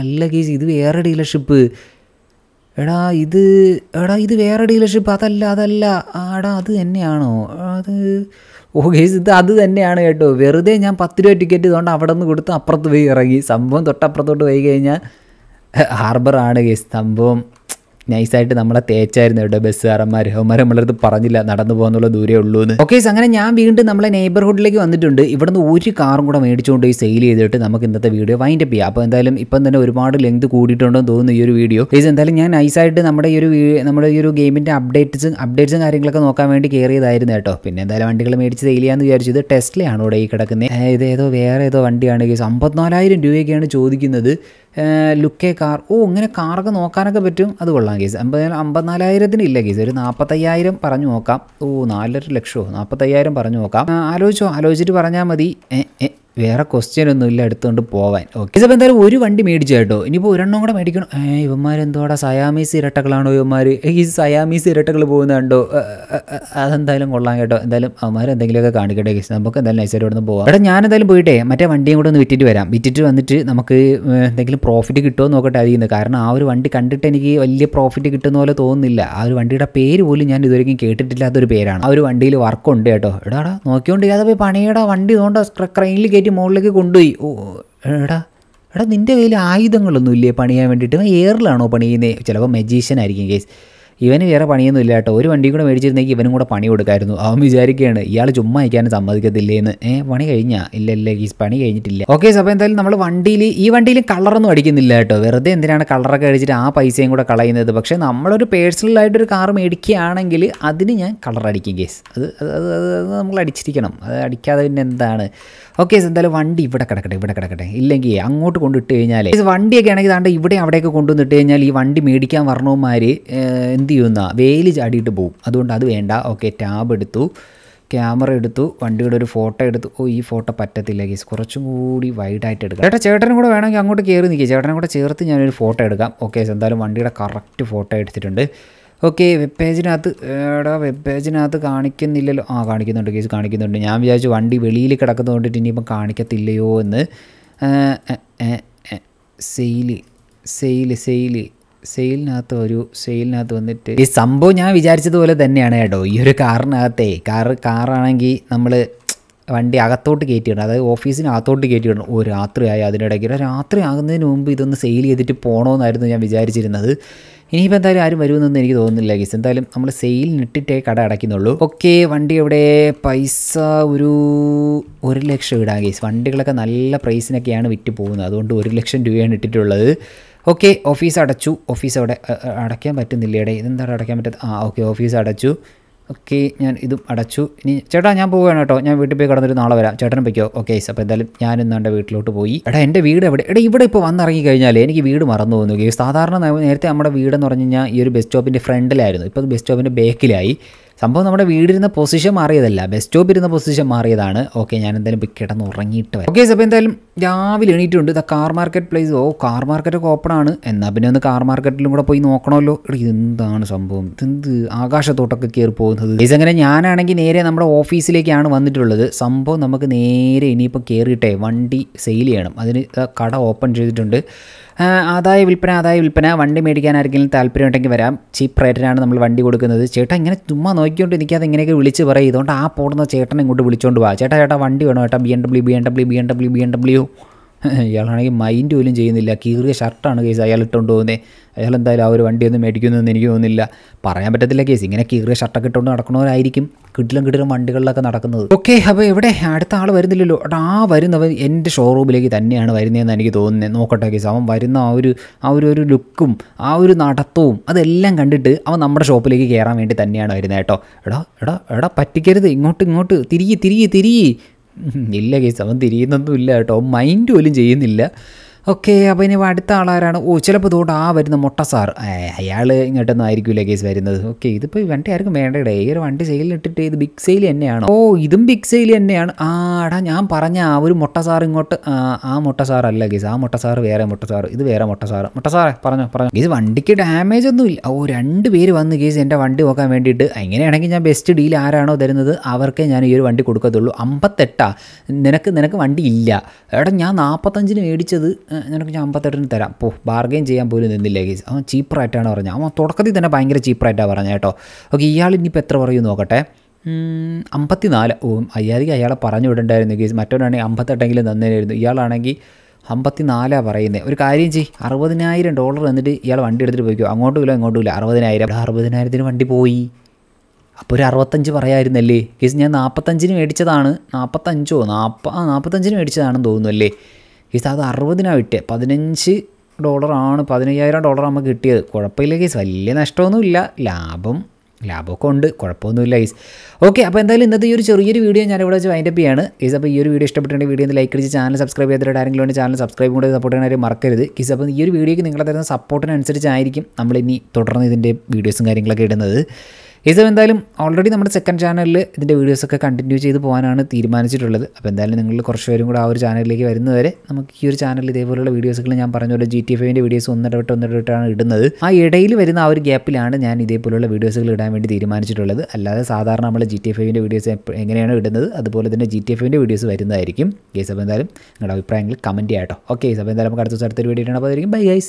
അല്ല കേസ് ഇത് വേറെ ഡീലർഷിപ്പ് എടാ ഇത് എടാ ഇത് വേറെ ഡീലർഷിപ്പ് അതല്ല അതല്ല ആടാ അത് തന്നെയാണോ അത് ഓ കേസ് ഇത് അത് തന്നെയാണ് കേട്ടോ വെറുതെ ഞാൻ പത്ത് രൂപ ടിക്കറ്റ് തോണ്ട അവിടെ നിന്ന് കൊടുത്ത് അപ്പുറത്ത് പോയി ഇറങ്ങി സംഭവം തൊട്ടപ്പുറത്തോട്ട് പോയി കഴിഞ്ഞാൽ ഹാർബർ ആണ് ഈ സംഭവം നൈസായിട്ട് നമ്മളെ തേച്ചായിരുന്നു കേട്ടോ ബസ്സുകാരന്മാർ അവന്മാർ നമ്മളടുത്ത് പറഞ്ഞില്ല നടന്നു പോകാനുള്ള ദൂരേ ഉള്ളൂ എന്ന് ഓക്കെ അങ്ങനെ ഞാൻ വീണ്ടും നമ്മളെ നെയ്ബർഹുഡിലേക്ക് വന്നിട്ടുണ്ട് ഇവിടെ നിന്ന് ഒരു കാറും കൂടെ മേടിച്ചുകൊണ്ട് ഈ സെയിൽ ചെയ്തിട്ട് നമുക്ക് ഇന്നത്തെ വീഡിയോ വൈൻഡ് അപ്പ് ചെയ്യാം അപ്പോൾ എന്തായാലും ഇപ്പം തന്നെ ഒരുപാട് ലെങ്ത് കൂടിയിട്ടുണ്ടോ എന്ന് തോന്നുന്നു ഈ ഒരു വീഡിയോ പ്ലീസ് എന്തായാലും ഞാൻ നൈസായിട്ട് നമ്മുടെ ഈ ഒരു നമ്മുടെ ഈ ഒരു ഗെയിമിൻ്റെ അപ്ഡേറ്റ്സും അപ്ഡേറ്റ്സും കാര്യങ്ങളൊക്കെ നോക്കാൻ വേണ്ടി കയറിയതായിരുന്നു കേട്ടോ പിന്നെ എന്തായാലും വണ്ടികൾ മേടിച്ച് സെയിൽ ചെയ്യാമെന്ന് വിചാരിച്ചത് ടെസ്റ്റിലാണ് ഇവിടെ ഈ കിടക്കുന്നത് ഇത് ഏതോ വേറെ ഏതോ വണ്ടിയാണ് കേസ് അമ്പത്തിനാലായിരം രൂപയൊക്കെയാണ് ചോദിക്കുന്നത് ലുക്കേ കാർ ഓ ഇങ്ങനെ കാറൊക്കെ നോക്കാനൊക്കെ പറ്റും അത് കൊള്ളാം കേസ് അമ്പത് അമ്പത്തിനാലായിരത്തിന് ഇല്ല കേസ് ഒരു നാൽപ്പത്തയ്യായിരം പറഞ്ഞു നോക്കാം ഓ നാലര ലക്ഷമോ നാൽപ്പത്തയ്യായിരം പറഞ്ഞു നോക്കാം ആലോചിച്ചോ ആലോചിച്ചിട്ട് പറഞ്ഞാൽ മതി വേറെ ക്വസ്റ്റ്യൻ ഒന്നും ഇല്ല എടുത്തുകൊണ്ട് പോവാൻ ഓക്കെ ഇതിപ്പോൾ എന്തായാലും ഒരു വണ്ടി മേടിച്ചു കേട്ടോ ഇനിയിപ്പോൾ ഒരെണ്ണം കൂടെ മേടിക്കണം ഏ ഇവന്മാർ എന്തോടാ സയാമീസ് ഇരട്ടകളാണോ ഇവന്മാർ ഈ സയാമീസ് ഇരട്ടകൾ പോകുന്നുണ്ടോ അതെന്തായാലും കൊള്ളാം കേട്ടോ എന്തായാലും അവന്മാർ എന്തെങ്കിലുമൊക്കെ കാണിക്കട്ടെ ഗീസ് നമുക്ക് എന്തായാലും നൈസായിട്ട് ഇവിടെ നിന്ന് പോവാം എടാ എന്തായാലും പോയിട്ടേ മറ്റേ വണ്ടിയും കൂടെ ഒന്ന് വിറ്റിട്ട് വരാം വിറ്റിട്ട് വന്നിട്ട് നമുക്ക് എന്തെങ്കിലും പ്രോഫിറ്റ് കിട്ടുമോ നോക്കട്ടെ അതിൽ നിന്ന് കാരണം ആ ഒരു വണ്ടി കണ്ടിട്ട് എനിക്ക് വലിയ പ്രോഫിറ്റ് കിട്ടുന്ന പോലെ തോന്നുന്നില്ല ആ ഒരു വണ്ടിയുടെ പേര് പോലും ഞാൻ ഇതുവരെയും കേട്ടിട്ടില്ലാത്തൊരു പേരാണ് ആ ഒരു വണ്ടിയിൽ വർക്കുണ്ട് കേട്ടോ എടാടാ നോക്കിയോണ്ട് ഇല്ലാതെ പോയി പണിയുടെ വണ്ടി തോണ്ട ക്രെയിനിൽ കയറ്റി കയറ്റി മുകളിലേക്ക് കൊണ്ടുപോയി ഓ എടാ എടാ നിൻ്റെ കയ്യിൽ ആയുധങ്ങളൊന്നും ഇല്ലേ പണിയാൻ വേണ്ടിയിട്ട് എയറിലാണോ പണിയുന്നത് ചിലപ്പോൾ മെജീഷ്യൻ ആയിരിക്കും കേസ് ഇവന് വേറെ പണിയൊന്നും ഇല്ല കേട്ടോ ഒരു വണ്ടി കൂടെ മേടിച്ചിരുന്നെങ്കിൽ ഇവനും കൂടെ പണി കൊടുക്കായിരുന്നു അവൻ വിചാരിക്കുകയാണ് ഇയാൾ ചുമ്മാ അയക്കാനും എന്ന് ഏഹ് പണി കഴിഞ്ഞാ ഇല്ല ഇല്ല ഈ പണി കഴിഞ്ഞിട്ടില്ല ഓക്കെ അപ്പോൾ എന്തായാലും നമ്മൾ വണ്ടിയിൽ ഈ വണ്ടിയിൽ കളറൊന്നും അടിക്കുന്നില്ല കേട്ടോ വെറുതെ എന്തിനാണ് കളറൊക്കെ അടിച്ചിട്ട് ആ പൈസയും കൂടെ കളയുന്നത് പക്ഷേ നമ്മളൊരു പേഴ്സണലായിട്ടൊരു കാർ മേടിക്കുകയാണെങ്കിൽ അതിന് ഞാൻ കളർ അടിക്കും കേസ് അത് അത് അത് നമ്മൾ അടിച്ചിരിക്കണം അത് അടിക്കാതെ പിന്നെ എന്താണ് ഓക്കെ എന്തായാലും വണ്ടി ഇവിടെ കിടക്കട്ടെ ഇവിടെ കിടക്കട്ടെ ഇല്ലെങ്കിൽ അങ്ങോട്ട് കൊണ്ടിട്ട് കഴിഞ്ഞാൽ വണ്ടിയൊക്കെ ആണെങ്കിൽ താണ്ട് ഇവിടെ അവിടെയൊക്കെ കൊണ്ടുവന്നിട്ട് കഴിഞ്ഞാൽ ഈ വണ്ടി മേടിക്കാൻ വരണവന്മാർ എന്ത് ചെയ്യുന്ന വേലി ചാടിയിട്ട് പോകും അതുകൊണ്ട് അത് വേണ്ട ഓക്കെ ടാബ് എടുത്തു ക്യാമറ എടുത്തു വണ്ടിയുടെ ഒരു ഫോട്ടോ എടുത്തു ഓ ഈ ഫോട്ടോ പറ്റത്തില്ല ഗീസ് കുറച്ചും കൂടി വൈഡായിട്ട് എടുക്കാം ചേട്ടാ ചേട്ടനും കൂടെ വേണമെങ്കിൽ അങ്ങോട്ട് കയറി നിൽക്കുക ചേട്ടനും കൂടെ ചേർത്ത് ഞാനൊരു ഫോട്ടോ എടുക്കാം ഓക്കെ എന്തായാലും വണ്ടിയുടെ കറക്റ്റ് ഫോട്ടോ എടുത്തിട്ടുണ്ട് ഓക്കെ വെബ് പേജിനകത്ത് എടാ വെബ് പേജിനകത്ത് കാണിക്കുന്നില്ലല്ലോ ആ കാണിക്കുന്നുണ്ട് ഗീസ് കാണിക്കുന്നുണ്ട് ഞാൻ വിചാരിച്ചു വണ്ടി വെളിയിൽ കിടക്കുന്നത് കൊണ്ടിട്ട് ഇനിയിപ്പം കാണിക്കത്തില്ലയോ എന്ന് സെയില് സെയില് സെയില് സെയിലിനകത്ത് ഒരു സെയിലിനകത്ത് വന്നിട്ട് ഈ സംഭവം ഞാൻ വിചാരിച്ചതുപോലെ തന്നെയാണ് കേട്ടോ ഈ ഒരു കാറിനകത്തെ കാർ കാറാണെങ്കിൽ നമ്മൾ വണ്ടി അകത്തോട്ട് കയറ്റിയിടണം അതായത് ഓഫീസിന് അകത്തോട്ട് കയറ്റിയിടണം ഓ രാത്രിയായി അതിനിടയ്ക്ക് രാത്രി ആകുന്നതിന് മുമ്പ് ഇതൊന്ന് സെയിൽ ചെയ്തിട്ട് പോകണമെന്നായിരുന്നു ഞാൻ വിചാരിച്ചിരുന്നത് ഇനിയിപ്പോൾ എന്തായാലും ആരും വരുമെന്നൊന്നും എനിക്ക് തോന്നുന്നില്ല ഗീസ് എന്തായാലും നമ്മൾ സെയിലിനിട്ടിട്ടേ കട അടയ്ക്കുന്നുള്ളൂ ഓക്കെ വണ്ടി ഇവിടെ പൈസ ഒരു ഒരു ലക്ഷം ഇടാം ഗീസ് വണ്ടികളൊക്കെ നല്ല പ്രൈസിനൊക്കെയാണ് വിറ്റ് പോകുന്നത് അതുകൊണ്ട് ഒരു ലക്ഷം രൂപയാണ് ഇട്ടിട്ടുള്ളത് ഓക്കെ ഓഫീസ് അടച്ചു ഓഫീസ് അവിടെ അടയ്ക്കാൻ ഇടയിൽ ഇതെന്താണ് അടയ്ക്കാൻ പറ്റാത്ത ആ ഓക്കെ ഓഫീസ് അടച്ചു ഓക്കെ ഞാൻ ഇതും അടച്ചു ഇനി ചേട്ടാ ഞാൻ പോവുകയാണ് കേട്ടോ ഞാൻ വീട്ടിൽ പോയി കടന്നിട്ട് നാളെ വരാം ചേട്ടനും പറ്റിയോ ഓക്കെ ഗൈസ് അപ്പോൾ എന്തായാലും ഞാൻ ഇന്ന് എൻ്റെ വീട്ടിലോട്ട് പോയി എടാ എൻ്റെ വീട് എവിടെ എടാ ഇവിടെ ഇപ്പോൾ വന്നിറങ്ങി കഴിഞ്ഞാൽ എനിക്ക് വീട് മറന്നു പോകുന്നു ഗൈസ് സാധാരണ നേരത്തെ നമ്മുടെ വീടെന്ന് പറഞ്ഞു കഴിഞ്ഞാൽ ഈ ഒരു ബസ് സ്റ്റോപ്പിൻ്റെ ഫ്രണ്ടിലായിരുന്നു ഇപ്പോൾ ബസ് സ്റ്റോപ്പിൻ്റെ ബേക്കിലായി സംഭവം നമ്മുടെ വീടിരുന്ന പൊസിഷൻ മാറിയതല്ല ബസ് സ്റ്റോപ്പ് ഇരുന്ന പൊസിഷൻ മാറിയതാണ് ഓക്കെ ഞാൻ എന്തായാലും പിക്ക് കിടന്ന് ഉറങ്ങിയിട്ട് വരാം ഓക്കെ അപ്പോൾ എന്തായാലും രാവിലെ എണീറ്റിട്ടുണ്ട് ദ കാർ മാർക്കറ്റ് പ്ലേസ് ഓ കാർ മാർക്കറ്റൊക്കെ ഓപ്പൺ ആണ് എന്നാൽ പിന്നെ ഒന്ന് കാർ മാർക്കറ്റിലും കൂടെ പോയി നോക്കണമല്ലോ എന്താണ് സംഭവം ഇതെന്ത് ആകാശത്തോട്ടൊക്കെ കയറി പോകുന്നത് പ്ലീസ് അങ്ങനെ ഞാനാണെങ്കിൽ നേരെ നമ്മുടെ ഓഫീസിലേക്കാണ് വന്നിട്ടുള്ളത് സംഭവം നമുക്ക് നേരെ ഇനിയിപ്പോൾ കയറിയിട്ടേ വണ്ടി സെയിൽ ചെയ്യണം അതിന് കട ഓപ്പൺ ചെയ്തിട്ടുണ്ട് ആദായ വിൽപ്പന ആദായ വിൽപ്പന വണ്ടി മേടിക്കാൻ ആർക്കെങ്കിലും താല്പര്യം ഉണ്ടെങ്കിൽ വരാം ചീപ്പ് റേറ്റിനാണ് നമ്മൾ വണ്ടി കൊടുക്കുന്നത് ചേട്ടാ ഇങ്ങനെ ചുമ്മാ നോക്കിക്കൊണ്ട് നിൽക്കാതെ ഇങ്ങനെയൊക്കെ വിളിച്ച് പറയും ഇതുകൊണ്ട് ആ പോടുന്ന ചേട്ടനെ ഇങ്ങോട്ട് വിളിച്ചുകൊണ്ട് വാ ചേട്ടാ ചേട്ടാ വണ്ടി വേണോ ചേട്ടാ B M W B M W B M W B M W ഇയാളാണെങ്കിൽ മൈൻഡ് പോലും ചെയ്യുന്നില്ല കീറിയ ഷർട്ടാണ് കേസ് അയാൾ ഇട്ടുകൊണ്ട് പോകുന്നത് അയാൾ എന്തായാലും ആ ഒരു വണ്ടിയൊന്നും മേടിക്കുന്നതെന്ന് എനിക്ക് തോന്നുന്നില്ല പറയാൻ പറ്റത്തില്ല കേസ് ഇങ്ങനെ കീറിയ ഷർട്ടൊക്കെ ഇട്ടുകൊണ്ട് നടക്കണവരായിരിക്കും കിട്ടിലും കിട്ടിലും വണ്ടികളിലൊക്കെ നടക്കുന്നത് ഓക്കെ അപ്പോൾ എവിടെ അടുത്ത ആൾ വരുന്നില്ലല്ലോ ആ വരുന്നവൻ എൻ്റെ ഷോറൂമിലേക്ക് തന്നെയാണ് വരുന്നതെന്ന് എനിക്ക് തോന്നുന്നത് നോക്കട്ടെ കേസ് അവൻ വരുന്ന ആ ഒരു ആ ഒരു ഒരു ലുക്കും ആ ഒരു നടത്തവും അതെല്ലാം കണ്ടിട്ട് അവൻ നമ്മുടെ ഷോപ്പിലേക്ക് കയറാൻ വേണ്ടി തന്നെയാണ് വരുന്നത് കേട്ടോ എടാ എടാ എടാ പറ്റിക്കരുത് ഇങ്ങോട്ട് ഇങ്ങോട്ട് തിരികെ തിരികെ തിരികെ ഇല്ല കേസ് അവൻ തിരിയുന്നൊന്നും ഇല്ല കേട്ടോ മൈൻഡ് പോലും ചെയ്യുന്നില്ല ഓക്കെ അപ്പോൾ ഇനി അടുത്ത ആളാരാണ് ഓ ചിലപ്പോൾ ഇതുകൊണ്ട് ആ വരുന്ന മുട്ട സാർ അയാൾ ഇങ്ങോട്ടൊന്നും ആയിരിക്കില്ല കേസ് വരുന്നത് ഓക്കെ ഇതിപ്പോൾ വണ്ടി ആർക്കും വേണ്ടടേ ഈ ഒരു വണ്ടി സെയിലിട്ടിട്ട് ഇത് ബിഗ് സെയിൽ തന്നെയാണ് ഓ ഇതും ബിഗ് സെയിൽ തന്നെയാണ് ആ എടാ ഞാൻ പറഞ്ഞ ആ ഒരു മുട്ട സാർ ഇങ്ങോട്ട് ആ മുട്ട സാർ അല്ല കേസ് ആ മുട്ട സാർ വേറെ മുട്ട സാർ ഇത് വേറെ മുട്ട സാർ മുട്ട സാറേ പറഞ്ഞോ പറഞ്ഞു ഇത് വണ്ടിക്ക് ഡാമേജ് ഒന്നും ഇല്ല ഓ രണ്ട് പേര് വന്ന് കേസ് എൻ്റെ വണ്ടി നോക്കാൻ വേണ്ടിയിട്ട് എങ്ങനെയാണെങ്കിൽ ഞാൻ ബെസ്റ്റ് ഡീൽ ആരാണോ തരുന്നത് അവർക്കേ ഞാൻ ഈ ഒരു വണ്ടി കൊടുക്കത്തുള്ളൂ അമ്പത്തെട്ടാ നിനക്ക് നിനക്ക് വണ്ടി ഇല്ല എടാ ഞാൻ നാൽപ്പത്തഞ്ചിന് മേടിച്ചത് നിനക്ക് ഞാൻ അമ്പത്തെട്ടിന് തരാം പോ ബാർഗെയിൻ ചെയ്യാൻ പോലും നിന്നില്ല ഗീസ് അവൻ ചീപ്പറായിട്ടാണ് പറഞ്ഞത് അവൻ തുടക്കത്തിൽ തന്നെ ഭയങ്കര ചീപ്പറായിട്ടാണ് പറഞ്ഞത് കേട്ടോ ഓക്കെ ഇയാൾ ഇനിയിപ്പോൾ എത്ര പറയും നോക്കട്ടെ അമ്പത്തി നാല് ഓ അയ്യാതിക്ക് അയാളെ പറഞ്ഞു വിടണ്ടായിരുന്നു ഗീസ് മറ്റൊരാണെങ്കിൽ അമ്പത്തെട്ടെങ്കിലും തന്നേനായിരുന്നു ഇയാളാണെങ്കിൽ അമ്പത്തി നാലാണ് പറയുന്നത് ഒരു കാര്യം ചെയ് അറുപതിനായിരം ഡോളർ എന്നിട്ട് ഇയാൾ വണ്ടി എടുത്തിട്ട് പോയിക്കോ അങ്ങോട്ടും ഇല്ല ഇങ്ങോട്ടും ഇല്ല അറുപതിനായിരം അറുപതിനായിരത്തിന് വണ്ടി പോയി അപ്പോൾ ഒരു അറുപത്തഞ്ച് പറയായിരുന്നല്ലേ കേസ് ഞാൻ നാൽപ്പത്തഞ്ചിന് മേടിച്ചതാണ് നാൽപ്പത്തഞ്ചോ നാൽപ്പ ആ നാൽപ്പത്തഞ്ചിന് മേടിച്ചതാണെന്ന് തോന്നുന്നു അല്ലേ കേസ് അത് അറുപതിനാണ് വിറ്റേ പതിനഞ്ച് ഡോളറാണ് പതിനയ്യായിരം ഡോളർ നമുക്ക് കിട്ടിയത് കുഴപ്പമില്ല കേസ് വലിയ നഷ്ടമൊന്നുമില്ല ലാഭം ലാഭമൊക്കെ ഉണ്ട് കുഴപ്പമൊന്നുമില്ല ഈസ് ഓക്കെ അപ്പോൾ എന്തായാലും ഇന്നത്തെ ഈ ഒരു ചെറിയൊരു വീഡിയോ ഞാൻ ഇവിടെ വെച്ച് വൈൻഡപ്പ് ചെയ്യാണ് കേസ് അപ്പോൾ ഈ ഒരു വീഡിയോ ഇഷ്ടപ്പെട്ടുണ്ടെങ്കിൽ വീഡിയോ ഒന്ന് ലൈക്ക് അടിച്ച് ചാനൽ സബ്സ്ക്രൈബ് ചെയ്തിട്ട് ആരെങ്കിലും വേണ്ടി ചാനൽ സബ്സ്ക്രൈബ് കൂടെ സപ്പോർട്ട് ചെയ്യാൻ മറക്കരുത് ഈസ് അപ്പോൾ ഈ ഒരു വീഡിയോക്ക് നിങ്ങൾ തരുന്ന സപ്പോർട്ടിനനുസരിച്ചായിരിക്കും നമ്മളിനി തുടർന്ന് ഇതിൻ്റെ വീഡിയോസും കാര്യങ്ങളൊക്കെ ഇടുന്നത് ഇസം എന്തായാലും ഓൾറെഡി നമ്മുടെ സെക്കൻഡ് ചാനലിൽ ഇതിൻ്റെ വീഡിയോസൊക്കെ കണ്ടിന്യൂ ചെയ്ത് പോകാനാണ് തീരുമാനിച്ചിട്ടുള്ളത് അപ്പോൾ എന്തായാലും നിങ്ങൾ കുറച്ച് പേരും കൂടെ ആ ഒരു ചാനലിലേക്ക് വരുന്നവരെ നമുക്ക് ഈ ഒരു ചാനലിൽ ഇതേപോലുള്ള വീഡിയോസുകൾ ഞാൻ പറഞ്ഞ പോലെ ജി ടി ഫൈവിൻ്റെ വീഡിയോസ് ഒന്നിടവിട്ട് ഒന്നിടവിട്ടാണ് ഇടുന്നത് ആ ഇടയിൽ വരുന്ന ആ ഒരു ഗ്യാപ്പിലാണ് ഞാൻ ഇതേപോലുള്ള വീഡിയോസുകൾ ഇടാൻ വേണ്ടി തീരുമാനിച്ചിട്ടുള്ളത് അല്ലാതെ സാധാരണ നമ്മൾ ജി ടി ഫൈവിൻ്റെ വീഡിയോസ് എങ്ങനെയാണ് ഇടുന്നത് അതുപോലെ തന്നെ ജി ടി എഫിൻ്റെ വീഡിയോസ് വരുന്നതായിരിക്കും കേസ് അപ്പോൾ എന്തായാലും നിങ്ങളുടെ അഭിപ്രായങ്ങൾ കമൻറ്റ് ചെയ്യാം കേട്ടോ ഓക്കെ അപ്പോൾ എന്തായാലും നമുക്ക് അടുത്ത ദിവസം ഒരു വീഡിയോ ഇടണം അപ്പോൾ അതായിരിക്കും ബൈ ഗൈസ്